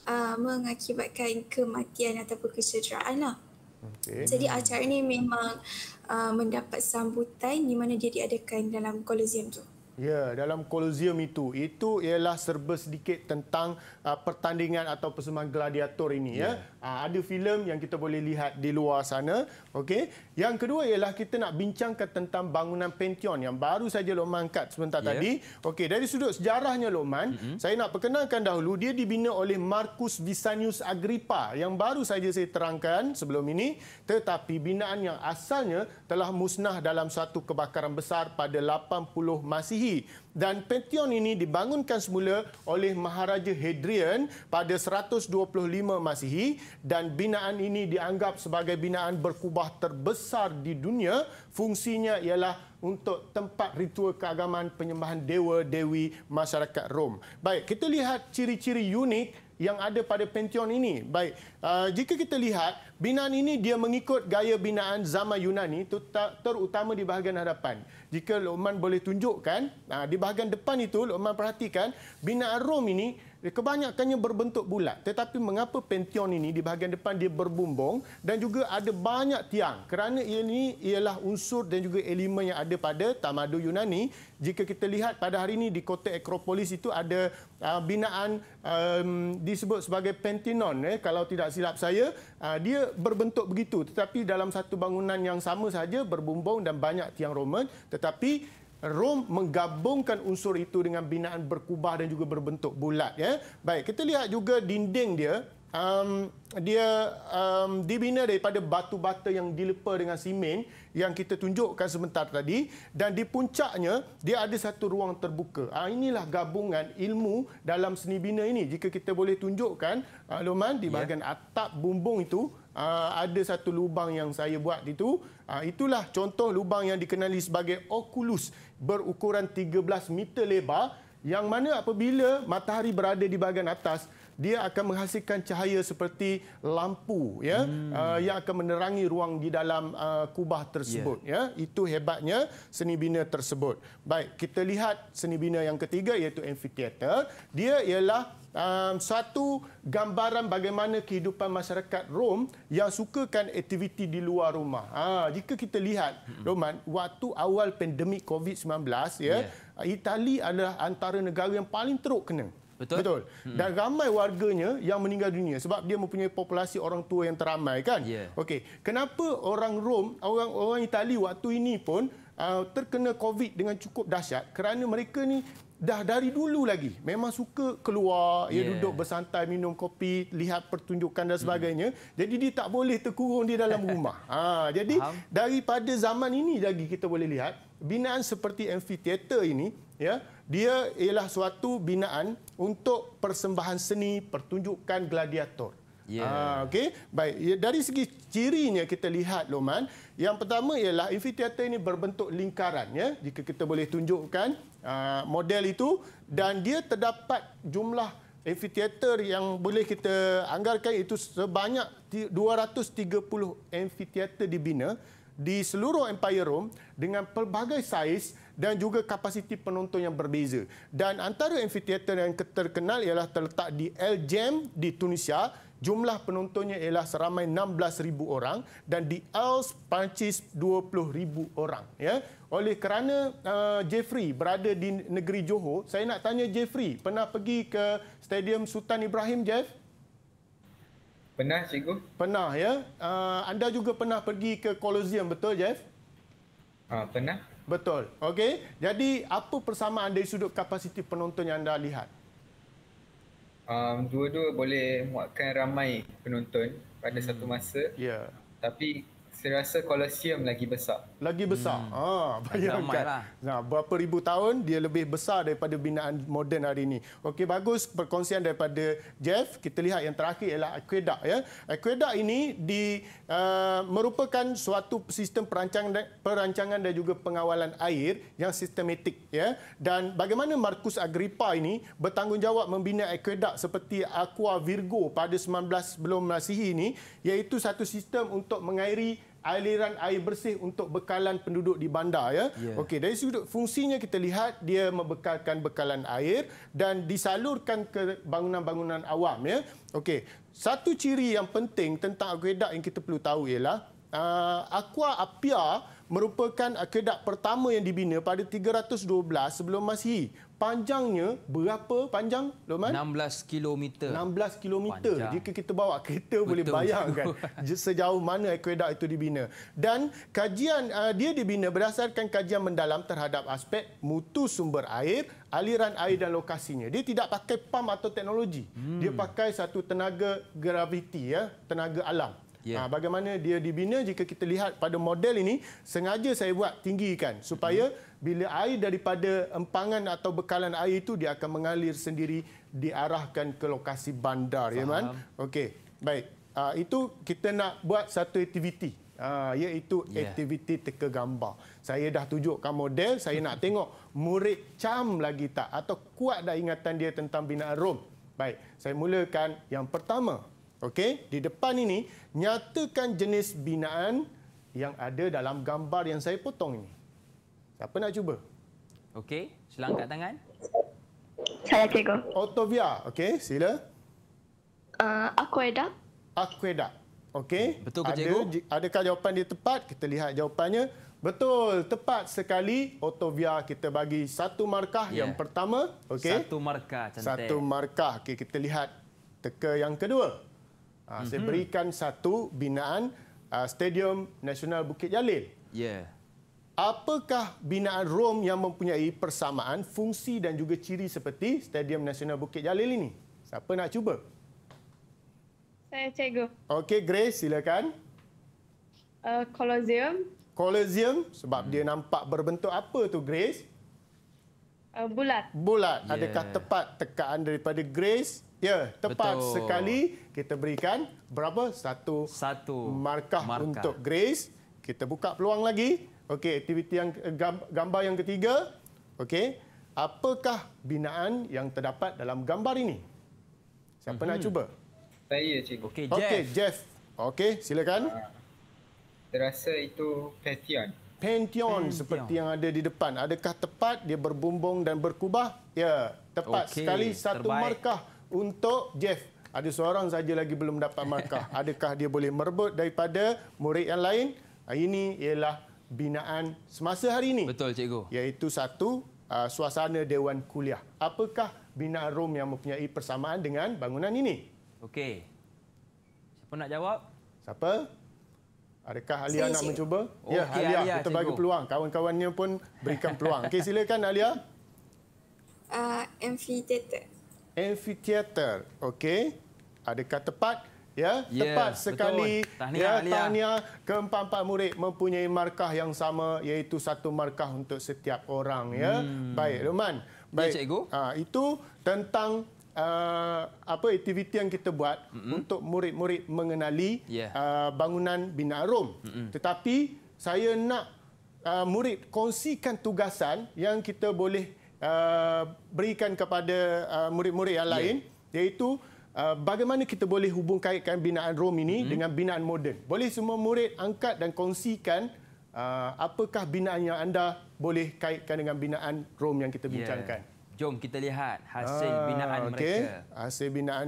uh, mengakibatkan kematian ataupun kecederaan lah. Okay. Jadi acara ni memang uh, mendapat sambutan di mana dia diadakan dalam kolosium tu. Ya, dalam kolosium itu. Itu ialah serba sedikit tentang uh, pertandingan atau persembahan gladiator ini. Yeah. ya. ya. Uh, ada filem yang kita boleh lihat di luar sana. Okey. Yang kedua ialah kita nak bincangkan tentang bangunan Pantheon yang baru saja Lokman angkat sebentar yeah. tadi. Okey, dari sudut sejarahnya Lokman, mm -hmm. saya nak perkenalkan dahulu dia dibina oleh Marcus Visanius Agrippa yang baru saja saya terangkan sebelum ini, tetapi binaan yang asalnya telah musnah dalam satu kebakaran besar pada 80 Masihi dan Pantheon ini dibangunkan semula oleh Maharaja Hadrian pada 125 Masihi dan binaan ini dianggap sebagai binaan berkubah terbesar di dunia. Fungsinya ialah untuk tempat ritual keagamaan penyembahan dewa-dewi masyarakat Rom. Baik, kita lihat ciri-ciri unik yang ada pada Pantheon ini. Baik, uh, jika kita lihat binaan ini dia mengikut gaya binaan zaman Yunani terutama di bahagian hadapan. Jika Lokman boleh tunjukkan, uh, di bahagian depan itu Lokman perhatikan binaan Rom ini Eh, kebanyakannya berbentuk bulat. Tetapi mengapa pention ini di bahagian depan dia berbumbung dan juga ada banyak tiang? Kerana ini ialah unsur dan juga elemen yang ada pada tamadu Yunani. Jika kita lihat pada hari ini di kota Akropolis itu ada uh, binaan um, disebut sebagai pentinon. Eh. kalau tidak silap saya, uh, dia berbentuk begitu. Tetapi dalam satu bangunan yang sama saja berbumbung dan banyak tiang Roman. Tetapi Rom menggabungkan unsur itu dengan binaan berkubah dan juga berbentuk bulat ya. Baik, kita lihat juga dinding dia um, dia um, dibina daripada batu bata yang dilepa dengan simen yang kita tunjukkan sebentar tadi dan di puncaknya dia ada satu ruang terbuka. Ah inilah gabungan ilmu dalam seni bina ini. Jika kita boleh tunjukkan uh, Loman di ya. bahagian yeah. atap bumbung itu Uh, ada satu lubang yang saya buat itu uh, itulah contoh lubang yang dikenali sebagai oculus berukuran 13 meter lebar yang mana apabila matahari berada di bahagian atas dia akan menghasilkan cahaya seperti lampu ya hmm. uh, yang akan menerangi ruang di dalam uh, kubah tersebut yeah. ya itu hebatnya seni bina tersebut baik kita lihat seni bina yang ketiga iaitu amphitheater dia ialah um, satu gambaran bagaimana kehidupan masyarakat Rom yang sukakan aktiviti di luar rumah. Ha, jika kita lihat hmm. Roman waktu awal pandemik COVID-19 ya, yeah. Itali adalah antara negara yang paling teruk kena. Betul. Betul. Hmm. Dan ramai warganya yang meninggal dunia sebab dia mempunyai populasi orang tua yang teramai kan? Yeah. Okey. Kenapa orang Rom, orang-orang Itali waktu ini pun uh, terkena COVID dengan cukup dahsyat? Kerana mereka ni dah dari dulu lagi memang suka keluar ya yeah. duduk bersantai minum kopi lihat pertunjukan dan sebagainya hmm. jadi dia tak boleh terkurung di dalam rumah ha jadi Faham. daripada zaman ini lagi kita boleh lihat binaan seperti amphitheater ini ya dia ialah suatu binaan untuk persembahan seni pertunjukan gladiator yeah. ha okey baik ya, dari segi cirinya kita lihat loman yang pertama ialah amphitheater ini berbentuk lingkaran ya jika kita boleh tunjukkan Uh, model itu dan dia terdapat jumlah amphitheater yang boleh kita anggarkan itu sebanyak 230 amphitheater dibina di seluruh Empire Rome dengan pelbagai saiz dan juga kapasiti penonton yang berbeza. Dan antara amphitheater yang terkenal ialah terletak di El Jam di Tunisia Jumlah penontonnya ialah seramai 16,000 orang dan di Els Pancis 20,000 orang. Ya? Oleh kerana uh, Jeffrey berada di negeri Johor, saya nak tanya Jeffrey, pernah pergi ke Stadium Sultan Ibrahim, Jeff? Pernah, cikgu. Pernah, ya. Uh, anda juga pernah pergi ke Colosseum, betul, Jeff? Uh, pernah. Betul. Okey. Jadi, apa persamaan dari sudut kapasiti penonton yang anda lihat? um, dua-dua boleh muatkan ramai penonton pada hmm. satu masa. Yeah. Tapi saya rasa Colosseum lagi besar lagi besar. Hmm. Ha, bayangkan. Lah. Nah, berapa ribu tahun dia lebih besar daripada binaan moden hari ini. Okey bagus perkongsian daripada Jeff. Kita lihat yang terakhir ialah aqueduct ya. Aqueduct ini di uh, merupakan suatu sistem perancangan dan, perancangan dan juga pengawalan air yang sistematik ya. Dan bagaimana Marcus Agrippa ini bertanggungjawab membina aqueduct seperti Aqua Virgo pada 19 sebelum Masihi ini iaitu satu sistem untuk mengairi aliran air bersih untuk bekalan penduduk di bandar ya. Yeah. Okey, dari sudut fungsinya kita lihat dia membekalkan bekalan air dan disalurkan ke bangunan-bangunan awam ya. Okey, satu ciri yang penting tentang akuedak yang kita perlu tahu ialah uh, Aqua apia merupakan akuedak pertama yang dibina pada 312 sebelum Masihi. Panjangnya berapa panjang, Loman? 16 kilometer. 16 kilometer. Panjang. Jika kita bawa kereta Betul. boleh bayangkan sejauh mana akuedak itu dibina. Dan kajian uh, dia dibina berdasarkan kajian mendalam terhadap aspek mutu sumber air, aliran air dan lokasinya. Dia tidak pakai pam atau teknologi. Hmm. Dia pakai satu tenaga graviti, ya, tenaga alam. Yeah. Ya. Bagaimana dia dibina jika kita lihat pada model ini, sengaja saya buat tinggikan supaya mm. bila air daripada empangan atau bekalan air itu, dia akan mengalir sendiri diarahkan ke lokasi bandar. Ya, Faham. Ya, Okey, baik. Uh, itu kita nak buat satu aktiviti, uh, iaitu yeah. aktiviti teka gambar. Saya dah tunjukkan model, saya nak tengok murid cam lagi tak atau kuat dah ingatan dia tentang binaan Rom. Baik, saya mulakan yang pertama. Okey, di depan ini nyatakan jenis binaan yang ada dalam gambar yang saya potong ini. Siapa nak cuba? Okey, sila angkat tangan. Saya cikgu. Otovia, okey, sila. Uh, ah, Aqueda. Aqueda. Okey. Betul ke ada, cikgu? Adakah jawapan dia tepat? Kita lihat jawapannya. Betul, tepat sekali. Otovia kita bagi satu markah yeah. yang pertama. Okey. Satu markah cantik. Satu markah. Okey, kita lihat teka yang kedua. Ha, mm-hmm. Saya mhm. berikan satu binaan uh, Stadium Nasional Bukit Jalil. Yeah. Apakah binaan Rom yang mempunyai persamaan fungsi dan juga ciri seperti Stadium Nasional Bukit Jalil ini? Siapa nak cuba? Saya cikgu. Okey, Grace, silakan. Uh, Colosseum. Colosseum sebab hmm. dia nampak berbentuk apa tu Grace? Uh, bulat. Bulat. Yeah. Adakah tepat tekaan daripada Grace? Ya, tepat Betul. sekali kita berikan berapa? Satu, Satu markah, markah untuk Grace. Kita buka peluang lagi. Okey, aktiviti yang gambar yang ketiga. Okey. Apakah binaan yang terdapat dalam gambar ini? Siapa mm -hmm. nak cuba? Saya, cikgu. Okey, Jeff. Okey, Jeff. Okey, silakan. Terasa ah, itu Pantheon. Pantheon seperti yang ada di depan. Adakah tepat dia berbumbung dan berkubah? Ya, tepat okay. sekali satu Terbaik. markah untuk Jeff. Ada seorang saja lagi belum dapat markah. Adakah dia boleh merebut daripada murid yang lain? Ah, ini ialah binaan semasa hari ini. Betul, cikgu. Iaitu satu, ah, suasana Dewan Kuliah. Apakah binaan Rom yang mempunyai persamaan dengan bangunan ini? Okey. Siapa nak jawab? Siapa? Adakah Alia cik, nak cik. mencuba? Okay, ya, Alia. Alia kita cikgu. bagi peluang. Kawan-kawannya pun berikan peluang. Okey, silakan Alia. Uh, ah, amphitheater amphitheater. Okey. Adakah tepat? Ya, yeah, tepat sekali. Tahniah, ya, tahniah keempat-empat murid mempunyai markah yang sama iaitu satu markah untuk setiap orang ya. Hmm. Baik, Roman. Ya, Baik. Ya, cikgu. Ha, itu tentang Uh, apa aktiviti yang kita buat mm -hmm. untuk murid-murid mengenali yeah. uh, bangunan Bina Arum. Mm -hmm. Tetapi saya nak uh, murid kongsikan tugasan yang kita boleh uh, berikan kepada uh, murid-murid yang ya. lain yeah. iaitu uh, bagaimana kita boleh hubungkaitkan binaan Rom ini mm-hmm. dengan binaan moden. Boleh semua murid angkat dan kongsikan uh, apakah binaan yang anda boleh kaitkan dengan binaan Rom yang kita ya. bincangkan. Yeah. Jom kita lihat hasil uh, binaan okay. mereka. Hasil binaan.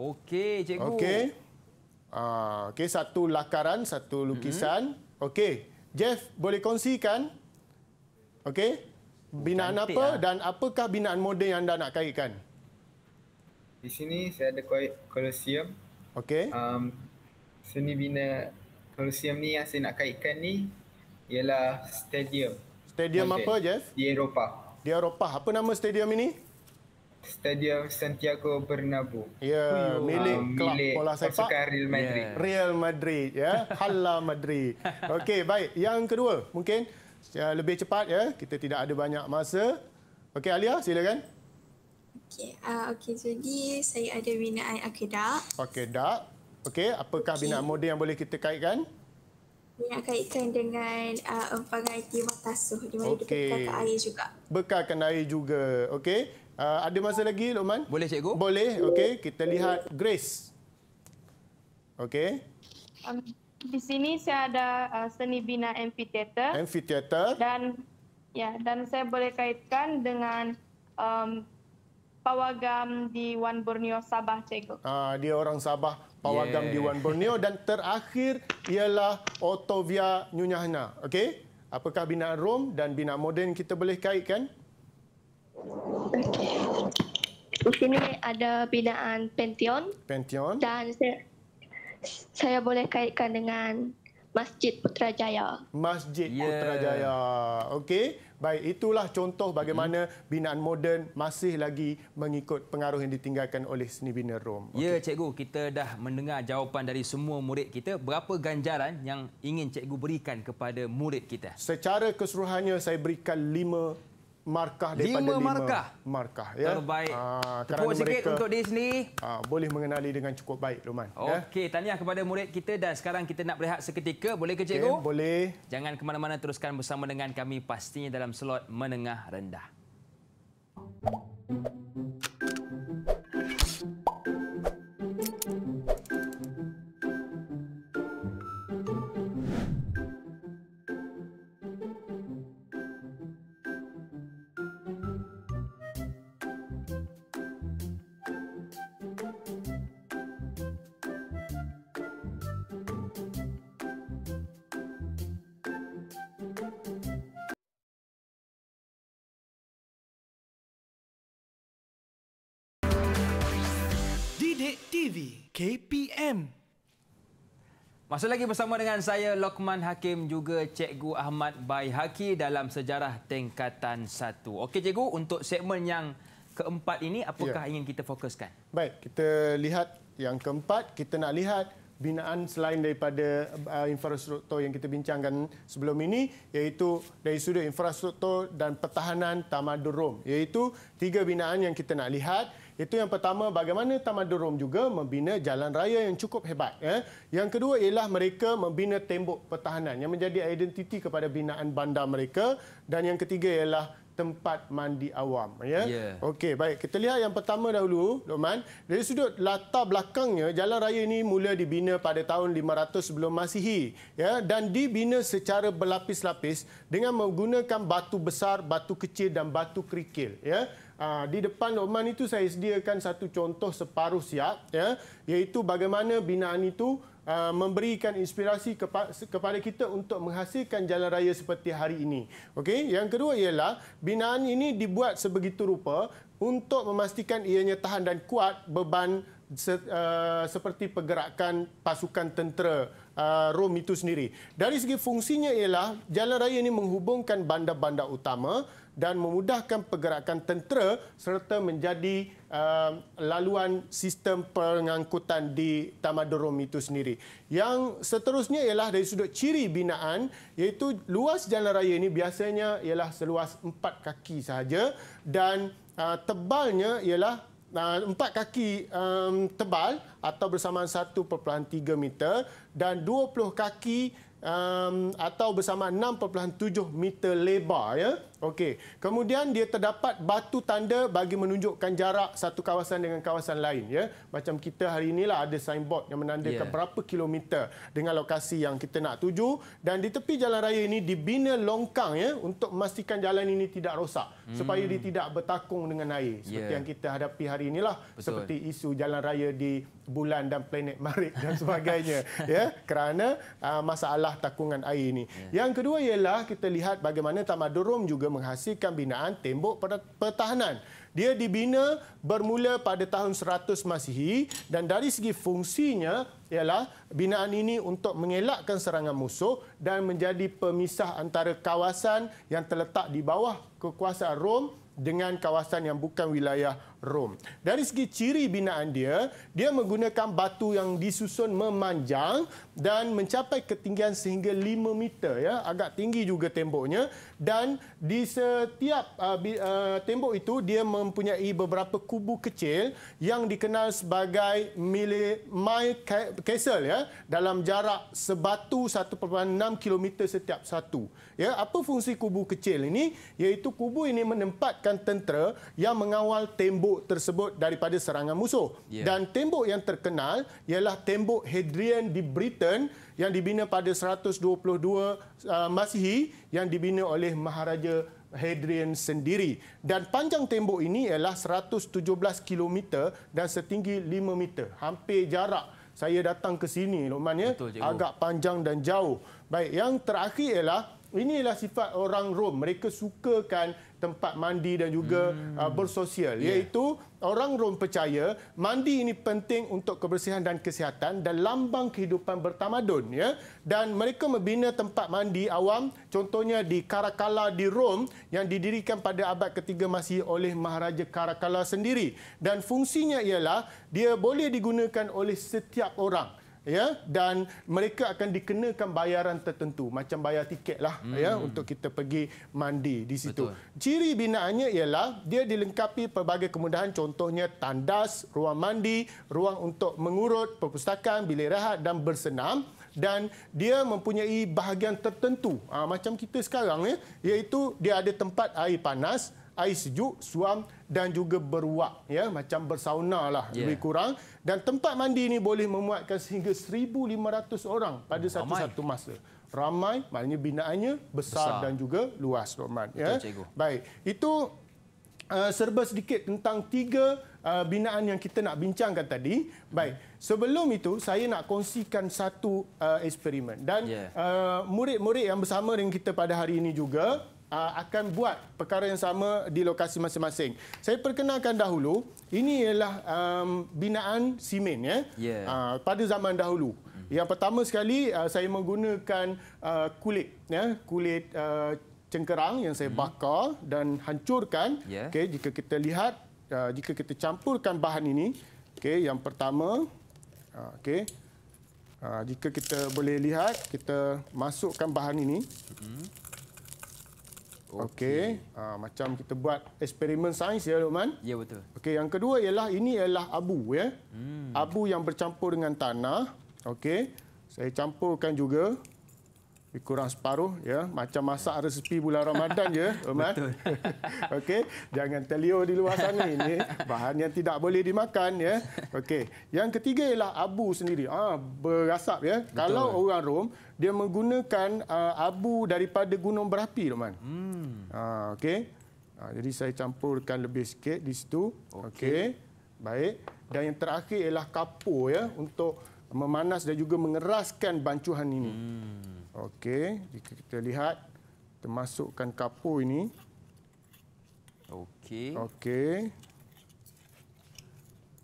Okey, cikgu. Okey. Uh, ah, okay, satu lakaran, satu lukisan. Mm-hmm. Okey, Jeff boleh kongsikan? Okey. Binaan Cantik apa lah. dan apakah binaan moden yang anda nak kaitkan? Di sini saya ada kolosium. Okey. Um, seni bina kolosium ni yang saya nak kaitkan ni ialah stadium. Stadium moden. apa, Jeff? Di Eropah. Di Eropah. Apa nama stadium ini? Stadium Santiago Bernabeu. Ya, yeah, milik um, klub milik bola sepak Real Madrid. Yeah. Real Madrid, ya. Yeah. Ya. Hala Madrid. Okey, baik. Yang kedua, mungkin lebih cepat ya. Kita tidak ada banyak masa. Okey Alia, silakan. Okey, uh, okay. jadi saya ada binaan akidah. Okey, Okay. Okey, apakah okay. binaan moden yang boleh kita kaitkan? Binaan kaitkan dengan uh, empangai timah tasuh di mana okay. kita air juga. Bekalkan air juga. Okey. Uh, ada masa lagi Luqman? Boleh cikgu? Boleh. Okey, kita lihat Grace. Okey. Um di sini saya ada uh, seni bina amphitheater. Amphitheater. Dan ya, dan saya boleh kaitkan dengan um, pawagam di Wan Borneo Sabah, Cikgu. Ah, dia orang Sabah, pawagam yeah. di Wan Borneo dan terakhir ialah Otovia Nyunyahna. Okey? Apakah binaan Rom dan binaan moden kita boleh kaitkan? Okey. Di sini ada binaan Pantheon. Pantheon. Dan saya saya boleh kaitkan dengan Masjid Putrajaya. Masjid yeah. Putrajaya. Okey. Baik, itulah contoh bagaimana binaan moden masih lagi mengikut pengaruh yang ditinggalkan oleh seni bina Rom. Okay. Ya, cikgu, kita dah mendengar jawapan dari semua murid kita. Berapa ganjaran yang ingin cikgu berikan kepada murid kita? Secara keseluruhannya saya berikan 5 markah daripada lima markah, lima markah ya. Terbaik. Ha, Tepuk sikit untuk dia sendiri. Ha, ah, boleh mengenali dengan cukup baik, Luman. Ya. Okey, ya. tahniah kepada murid kita dan sekarang kita nak berehat seketika. Boleh ke, Cikgu? Okay, boleh. Jangan ke mana-mana, teruskan bersama dengan kami pastinya dalam slot menengah rendah. Thank you. Hakim. Masih lagi bersama dengan saya, Lokman Hakim, juga Cikgu Ahmad Baihaki dalam Sejarah Tingkatan 1. Okey, Cikgu, untuk segmen yang keempat ini, apakah ya. ingin kita fokuskan? Baik, kita lihat yang keempat. Kita nak lihat binaan selain daripada uh, infrastruktur yang kita bincangkan sebelum ini, iaitu dari sudut infrastruktur dan pertahanan Tamadur Rom. Iaitu tiga binaan yang kita nak lihat. Itu yang pertama bagaimana Tamadurum juga membina jalan raya yang cukup hebat. Ya. Yang kedua ialah mereka membina tembok pertahanan yang menjadi identiti kepada binaan bandar mereka. Dan yang ketiga ialah tempat mandi awam ya. Yeah. Okey, baik. Kita lihat yang pertama dahulu, Loman. Dari sudut latar belakangnya, jalan raya ini mula dibina pada tahun 500 sebelum Masihi ya dan dibina secara berlapis-lapis dengan menggunakan batu besar, batu kecil dan batu kerikil ya. Ah, di depan Loman itu saya sediakan satu contoh separuh siap ya, iaitu bagaimana binaan itu Uh, memberikan inspirasi kepada kita untuk menghasilkan jalan raya seperti hari ini. Okey, yang kedua ialah binaan ini dibuat sebegitu rupa untuk memastikan ianya tahan dan kuat beban se, uh, seperti pergerakan pasukan tentera uh, Rom itu sendiri. Dari segi fungsinya ialah jalan raya ini menghubungkan bandar-bandar utama dan memudahkan pergerakan tentera serta menjadi uh, laluan sistem pengangkutan di Tamadorom itu sendiri. Yang seterusnya ialah dari sudut ciri binaan iaitu luas jalan raya ini biasanya ialah seluas empat kaki sahaja dan uh, tebalnya ialah uh, empat kaki um, tebal atau bersamaan 1.3 meter dan 20 kaki um, atau bersamaan 6.7 meter lebar ya. Okey. Kemudian dia terdapat batu tanda bagi menunjukkan jarak satu kawasan dengan kawasan lain. Ya. Macam kita hari inilah ada signboard yang menandakan yeah. berapa kilometer dengan lokasi yang kita nak tuju. Dan di tepi jalan raya ini dibina longkang ya, untuk memastikan jalan ini tidak rosak. Hmm. Supaya dia tidak bertakung dengan air. Ya. Seperti yeah. yang kita hadapi hari inilah. Seperti isu jalan raya di bulan dan planet Marik dan sebagainya. ya. Kerana uh, masalah takungan air ini. Yeah. Yang kedua ialah kita lihat bagaimana Tamadurum juga menghasilkan binaan tembok pertahanan. Dia dibina bermula pada tahun 100 Masihi dan dari segi fungsinya ialah binaan ini untuk mengelakkan serangan musuh dan menjadi pemisah antara kawasan yang terletak di bawah kekuasaan Rom dengan kawasan yang bukan wilayah Rom. Dari segi ciri binaan dia, dia menggunakan batu yang disusun memanjang dan mencapai ketinggian sehingga 5 meter ya, agak tinggi juga temboknya dan di setiap uh, bi, uh, tembok itu dia mempunyai beberapa kubu kecil yang dikenal sebagai mile, my castle ya dalam jarak sebatu 1.6 kilometer setiap satu ya apa fungsi kubu kecil ini iaitu kubu ini menempatkan tentera yang mengawal tembok tersebut daripada serangan musuh yeah. dan tembok yang terkenal ialah tembok Hadrian di Britain yang dibina pada 122 uh, Masihi yang dibina oleh Maharaja Hadrian sendiri dan panjang tembok ini ialah 117 km dan setinggi 5 meter hampir jarak saya datang ke sini Luqman ya agak panjang dan jauh baik yang terakhir ialah inilah sifat orang Rom. Mereka sukakan tempat mandi dan juga hmm. uh, bersosial. Yeah. Iaitu orang Rom percaya mandi ini penting untuk kebersihan dan kesihatan dan lambang kehidupan bertamadun. Ya? Dan mereka membina tempat mandi awam contohnya di Karakala di Rom yang didirikan pada abad ketiga masih oleh Maharaja Karakala sendiri. Dan fungsinya ialah dia boleh digunakan oleh setiap orang ya dan mereka akan dikenakan bayaran tertentu macam bayar tiketlah ya, hmm. ya untuk kita pergi mandi di situ. Betul. Ciri binaannya ialah dia dilengkapi pelbagai kemudahan contohnya tandas, ruang mandi, ruang untuk mengurut, perpustakaan, bilik rehat dan bersenam dan dia mempunyai bahagian tertentu ha, macam kita sekarang ya iaitu dia ada tempat air panas air sejuk, suam dan juga beruak. Ya, macam bersauna lah yeah. lebih kurang. Dan tempat mandi ini boleh memuatkan sehingga 1,500 orang pada hmm, satu-satu masa. Ramai, maknanya binaannya besar, besar. dan juga luas, Norman. Ya. Cikgu. Baik, itu uh, serba sedikit tentang tiga uh, binaan yang kita nak bincangkan tadi. Baik, sebelum itu saya nak kongsikan satu uh, eksperimen. Dan yeah. uh, murid-murid yang bersama dengan kita pada hari ini juga, uh, akan buat perkara yang sama di lokasi masing-masing. Saya perkenalkan dahulu, ini ialah um, binaan simen ya. Yeah. Uh, pada zaman dahulu. Mm-hmm. Yang pertama sekali uh, saya menggunakan uh, kulit ya, kulit uh, cengkerang yang saya mm-hmm. bakar hmm. dan hancurkan. Yeah. Okey, jika kita lihat uh, jika kita campurkan bahan ini, okey, yang pertama uh, okey uh, jika kita boleh lihat, kita masukkan bahan ini. Mm-hmm. Okey. Okay. Uh, ah, macam kita buat eksperimen sains ya, Luqman. Ya, betul. Okey, yang kedua ialah ini ialah abu ya. Hmm. Abu yang bercampur dengan tanah. Okey. Saya campurkan juga kurang separuh ya macam masak resepi bulan Ramadan ya, Umar. Okey, jangan telio di luar sana ini bahan yang tidak boleh dimakan ya. Okey. Yang ketiga ialah abu sendiri. Ah berasap ya. Betul. Kalau orang Rom dia menggunakan uh, abu daripada gunung berapi Roman. Hmm. Ah okey. Ah, jadi saya campurkan lebih sikit di situ. Okey. Okay. Baik. Dan yang terakhir ialah kapur ya untuk memanas dan juga mengeraskan bancuhan ini. Hmm. Okey, jika kita lihat kita masukkan kapur ini. Okey. Okey.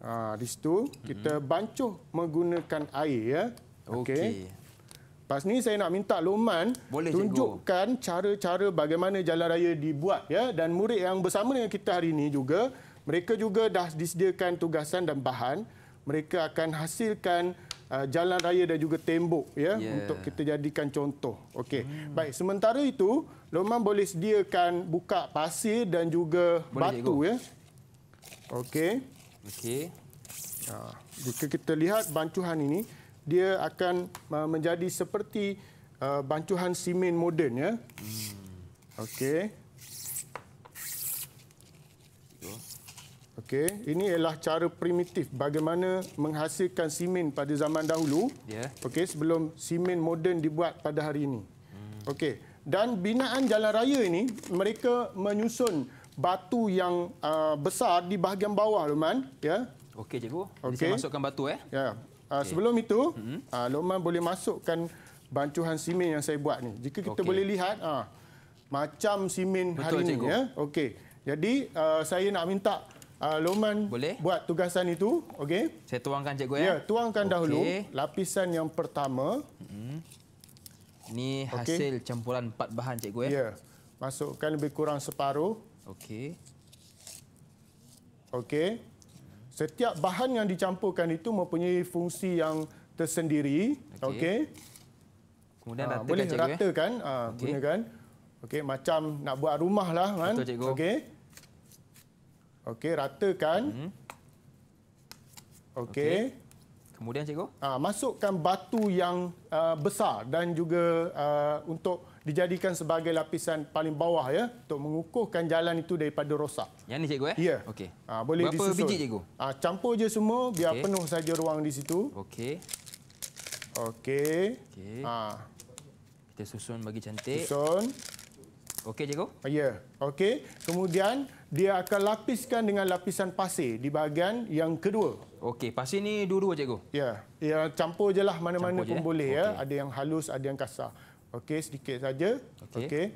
Ha, di situ kita mm -hmm. bancuh menggunakan air ya. Okey. Pas ni saya nak minta Loman Boleh, tunjukkan cara-cara bagaimana jalan raya dibuat ya dan murid yang bersama dengan kita hari ini juga mereka juga dah disediakan tugasan dan bahan. Mereka akan hasilkan Uh, jalan raya dan juga tembok ya yeah. untuk kita jadikan contoh. Okey. Hmm. Baik, sementara itu, Loman boleh sediakan buka pasir dan juga boleh, batu ya. Okey. Okey. Ha, jika kita lihat bancuhan ini, dia akan uh, menjadi seperti uh, bancuhan simen moden ya. Hmm. Okey. Okey, ini ialah cara primitif bagaimana menghasilkan simen pada zaman dahulu. Ya. Yeah. Okey, sebelum simen moden dibuat pada hari ini. Hmm. Okey, dan binaan jalan raya ini mereka menyusun batu yang uh, besar di bahagian bawah Loman, ya. Yeah. Okey, cikgu. Okay. masukkan batu eh. Ya. Yeah. Uh, okay. sebelum itu, hmm. uh, boleh masukkan bancuhan simen yang saya buat ni. Jika kita okay. boleh lihat uh, macam simen hari ini ya. Yeah. Okey. Jadi uh, saya nak minta uh, Loman Boleh. buat tugasan itu. okay? Saya tuangkan cikgu ya. Ya, tuangkan okay. dahulu lapisan yang pertama. Ini mm-hmm. hasil okay. campuran empat bahan cikgu ya. Ya. Masukkan lebih kurang separuh. Okey. Okey. Setiap bahan yang dicampurkan itu mempunyai fungsi yang tersendiri. Okey. Okay. Kemudian ah, ratakan, ha, boleh ratakan, cikgu, ya? Ah, okay. gunakan. Okey, macam nak buat rumah lah kan. Betul, Okey. Okey, ratakan. Hmm. Okey. Okay. Kemudian cikgu? Ha, masukkan batu yang uh, besar dan juga uh, untuk dijadikan sebagai lapisan paling bawah ya untuk mengukuhkan jalan itu daripada rosak. Yang ni cikgu eh? Ya. Okey. Ha, boleh Berapa disusun. Berapa biji cikgu? Ha, campur je semua biar okay. penuh saja ruang di situ. Okey. Okey. Okey. Ha. Kita susun bagi cantik. Susun. Okey, cikgu? Oh, ya. Yeah. Okey. Kemudian dia akan lapiskan dengan lapisan pasir di bahagian yang kedua. Okey, pasir ni dua-dua cikgu. Ya. Yeah. Ya campur jelah mana-mana pun je, eh? boleh okay. ya. Ada yang halus, ada yang kasar. Okey, sedikit saja. Okey. Okay.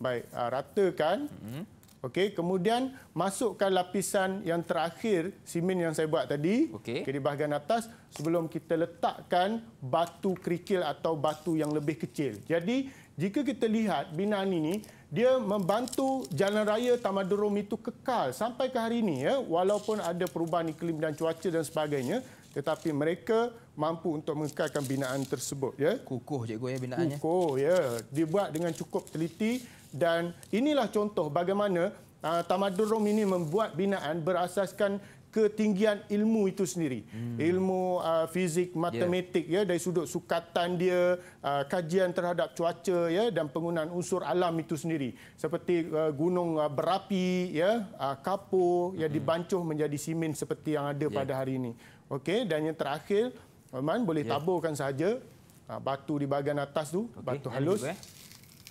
Baik, uh, ratakan. Mm -hmm. Okey, kemudian masukkan lapisan yang terakhir simen yang saya buat tadi okay. ke di bahagian atas sebelum kita letakkan batu kerikil atau batu yang lebih kecil. Jadi jika kita lihat binaan ini dia membantu jalan raya Tamadurum itu kekal sampai ke hari ini ya walaupun ada perubahan iklim dan cuaca dan sebagainya tetapi mereka mampu untuk mengekalkan binaan tersebut ya kukuh cikgu ya binaannya kukuh ya dibuat dengan cukup teliti dan inilah contoh bagaimana uh, ah, Tamadurum ini membuat binaan berasaskan ketinggian ilmu itu sendiri hmm. ilmu uh, fizik matematik yeah. ya dari sudut sukatan dia uh, kajian terhadap cuaca ya dan penggunaan unsur alam itu sendiri seperti uh, gunung uh, berapi ya uh, kapur mm-hmm. yang hmm. dibancuh menjadi simen seperti yang ada yeah. pada hari ini okey dan yang terakhir aman boleh yeah. taburkan saja uh, batu di bahagian atas tu okay. batu halus eh. ya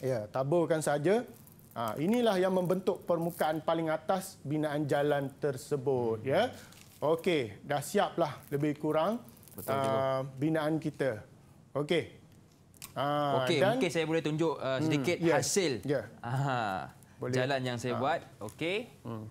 yeah, taburkan saja Ha, inilah yang membentuk permukaan paling atas binaan jalan tersebut. Hmm. Ya, okey, dah siaplah lebih kurang uh, binaan kita. Okey. Uh, okey, mungkin saya boleh tunjuk uh, sedikit hmm, yes. hasil yeah. Ya. uh, jalan yang saya uh. buat. Okey. Hmm.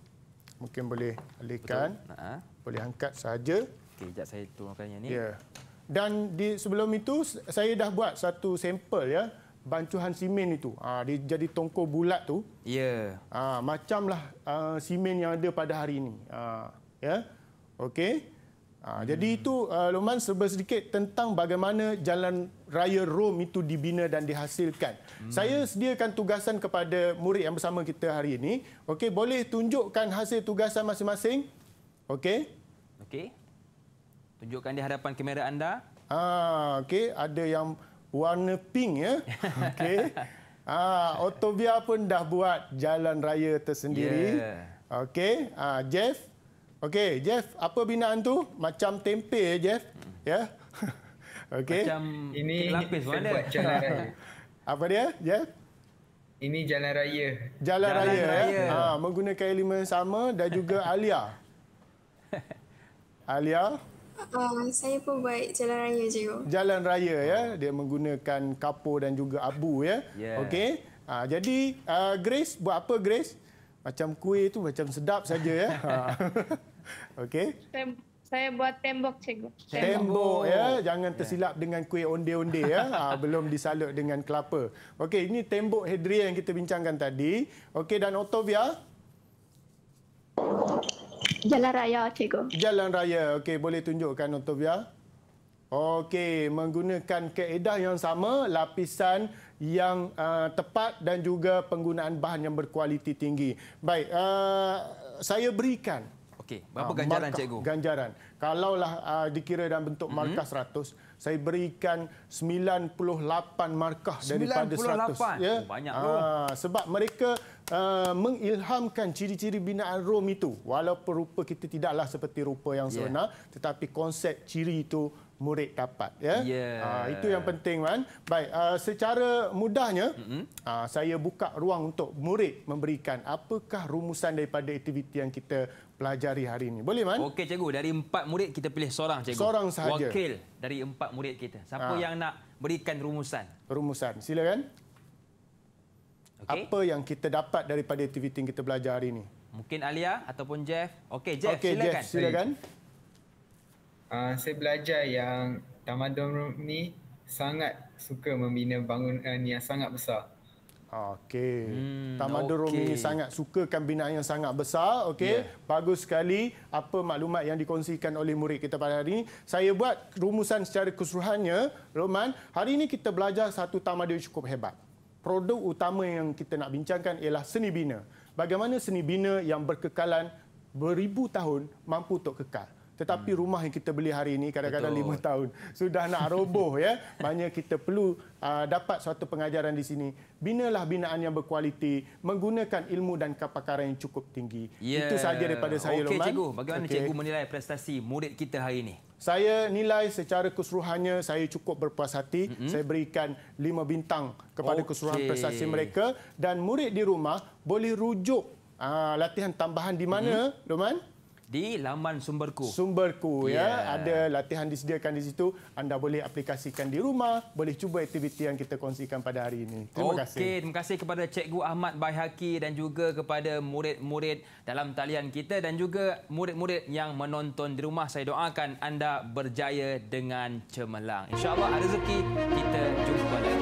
Mungkin boleh alihkan. Uh. Boleh angkat saja. Okey, sekejap saya tuangkan yang ini. Yeah. Dan di sebelum itu, saya dah buat satu sampel. ya bancuhan simen itu. Ha, dia jadi tongkol bulat tu. Ya. Yeah. Ha, macamlah uh, simen yang ada pada hari ini. Ha, ya. Yeah? Okey. Ha, hmm. jadi itu uh, Luman serba sedikit tentang bagaimana jalan raya Rom itu dibina dan dihasilkan. Hmm. Saya sediakan tugasan kepada murid yang bersama kita hari ini. Okey, boleh tunjukkan hasil tugasan masing-masing? Okey. Okey. Tunjukkan di hadapan kamera anda. Ah, ha, okey, ada yang warna pink ya. Okey. Ha, ah, Otovia pun dah buat jalan raya tersendiri. Yeah. Okey. Ha, Jeff. Okey, Jeff, apa binaan tu? Macam tempe ya, Jeff. Hmm. Ya. Yeah. Okey. Macam ini lapis mana? Apa dia, Jeff? Ini jalan raya. Jalan, jalan raya, ya? raya. Ya? Ha, menggunakan elemen sama dan juga Alia. Alia. Ah, saya pun buat jalan raya je. Jalan raya ya. Dia menggunakan kapur dan juga abu ya. Yeah. Okey. Ha, jadi uh, Grace buat apa Grace? Macam kuih tu macam sedap saja ya. Okey. Saya buat tembok cikgu. Tembok, tembok ya, jangan ya. tersilap yeah. dengan kuih onde-onde ya, ha, belum disalut dengan kelapa. Okey, ini tembok Hedria yang kita bincangkan tadi. Okey dan Otovia? Jalan Raya, cikgu. Jalan Raya. Okey, boleh tunjukkan untuk dia. Okey, menggunakan kaedah yang sama, lapisan yang uh, tepat dan juga penggunaan bahan yang berkualiti tinggi. Baik, uh, saya berikan. Okey, berapa uh, ganjaran markah, cikgu? Ganjaran. Kalaulah uh, dikira dalam bentuk mm -hmm. markah 100, saya berikan 98 markah 98. daripada 100. Ya. Oh, banyak tu. Uh, ah, sebab mereka Uh, mengilhamkan ciri-ciri binaan Rom itu walaupun rupa kita tidaklah seperti rupa yang sebenar tetapi konsep ciri itu murid dapat ya yeah. uh, itu yang penting kan baik uh, secara mudahnya mm-hmm. uh, saya buka ruang untuk murid memberikan apakah rumusan daripada aktiviti yang kita pelajari hari ini boleh kan? okey cikgu dari empat murid kita pilih seorang cikgu seorang sahaja wakil dari empat murid kita siapa uh. yang nak berikan rumusan rumusan silakan okay. apa yang kita dapat daripada aktiviti yang kita belajar hari ini. Mungkin Alia ataupun Jeff. Okey, Jeff, okay, silakan. Jeff, silakan. Uh, saya belajar yang tamadun ni sangat suka membina bangunan yang sangat besar. Okey. Hmm, tamadun okay. Romi sangat sukakan binaan yang sangat besar. Okey. Yeah. Bagus sekali apa maklumat yang dikongsikan oleh murid kita pada hari ini. Saya buat rumusan secara keseluruhannya, Roman. Hari ini kita belajar satu tamadun cukup hebat produk utama yang kita nak bincangkan ialah seni bina. Bagaimana seni bina yang berkekalan beribu tahun mampu untuk kekal. Tetapi hmm. rumah yang kita beli hari ini kadang-kadang lima tahun sudah nak roboh. ya. Banyak kita perlu uh, dapat suatu pengajaran di sini. Binalah binaan yang berkualiti menggunakan ilmu dan kepakaran yang cukup tinggi. Yeah. Itu saja daripada saya, okay, Loman. Cikgu. Bagaimana okay. cikgu menilai prestasi murid kita hari ini? Saya nilai secara keseluruhannya saya cukup berpuas hati. Mm-hmm. Saya berikan lima bintang kepada okay. keseluruhan prestasi mereka dan murid di rumah boleh rujuk uh, latihan tambahan di mana, mm-hmm. Doman? di laman Sumberku. Sumberku yeah. ya, ada latihan disediakan di situ. Anda boleh aplikasikan di rumah, boleh cuba aktiviti yang kita kongsikan pada hari ini. Terima okay. kasih. Okey, terima kasih kepada Cikgu Ahmad Baihaki dan juga kepada murid-murid dalam talian kita dan juga murid-murid yang menonton di rumah. Saya doakan anda berjaya dengan cemerlang. Insya-Allah rezeki kita jumpa lagi.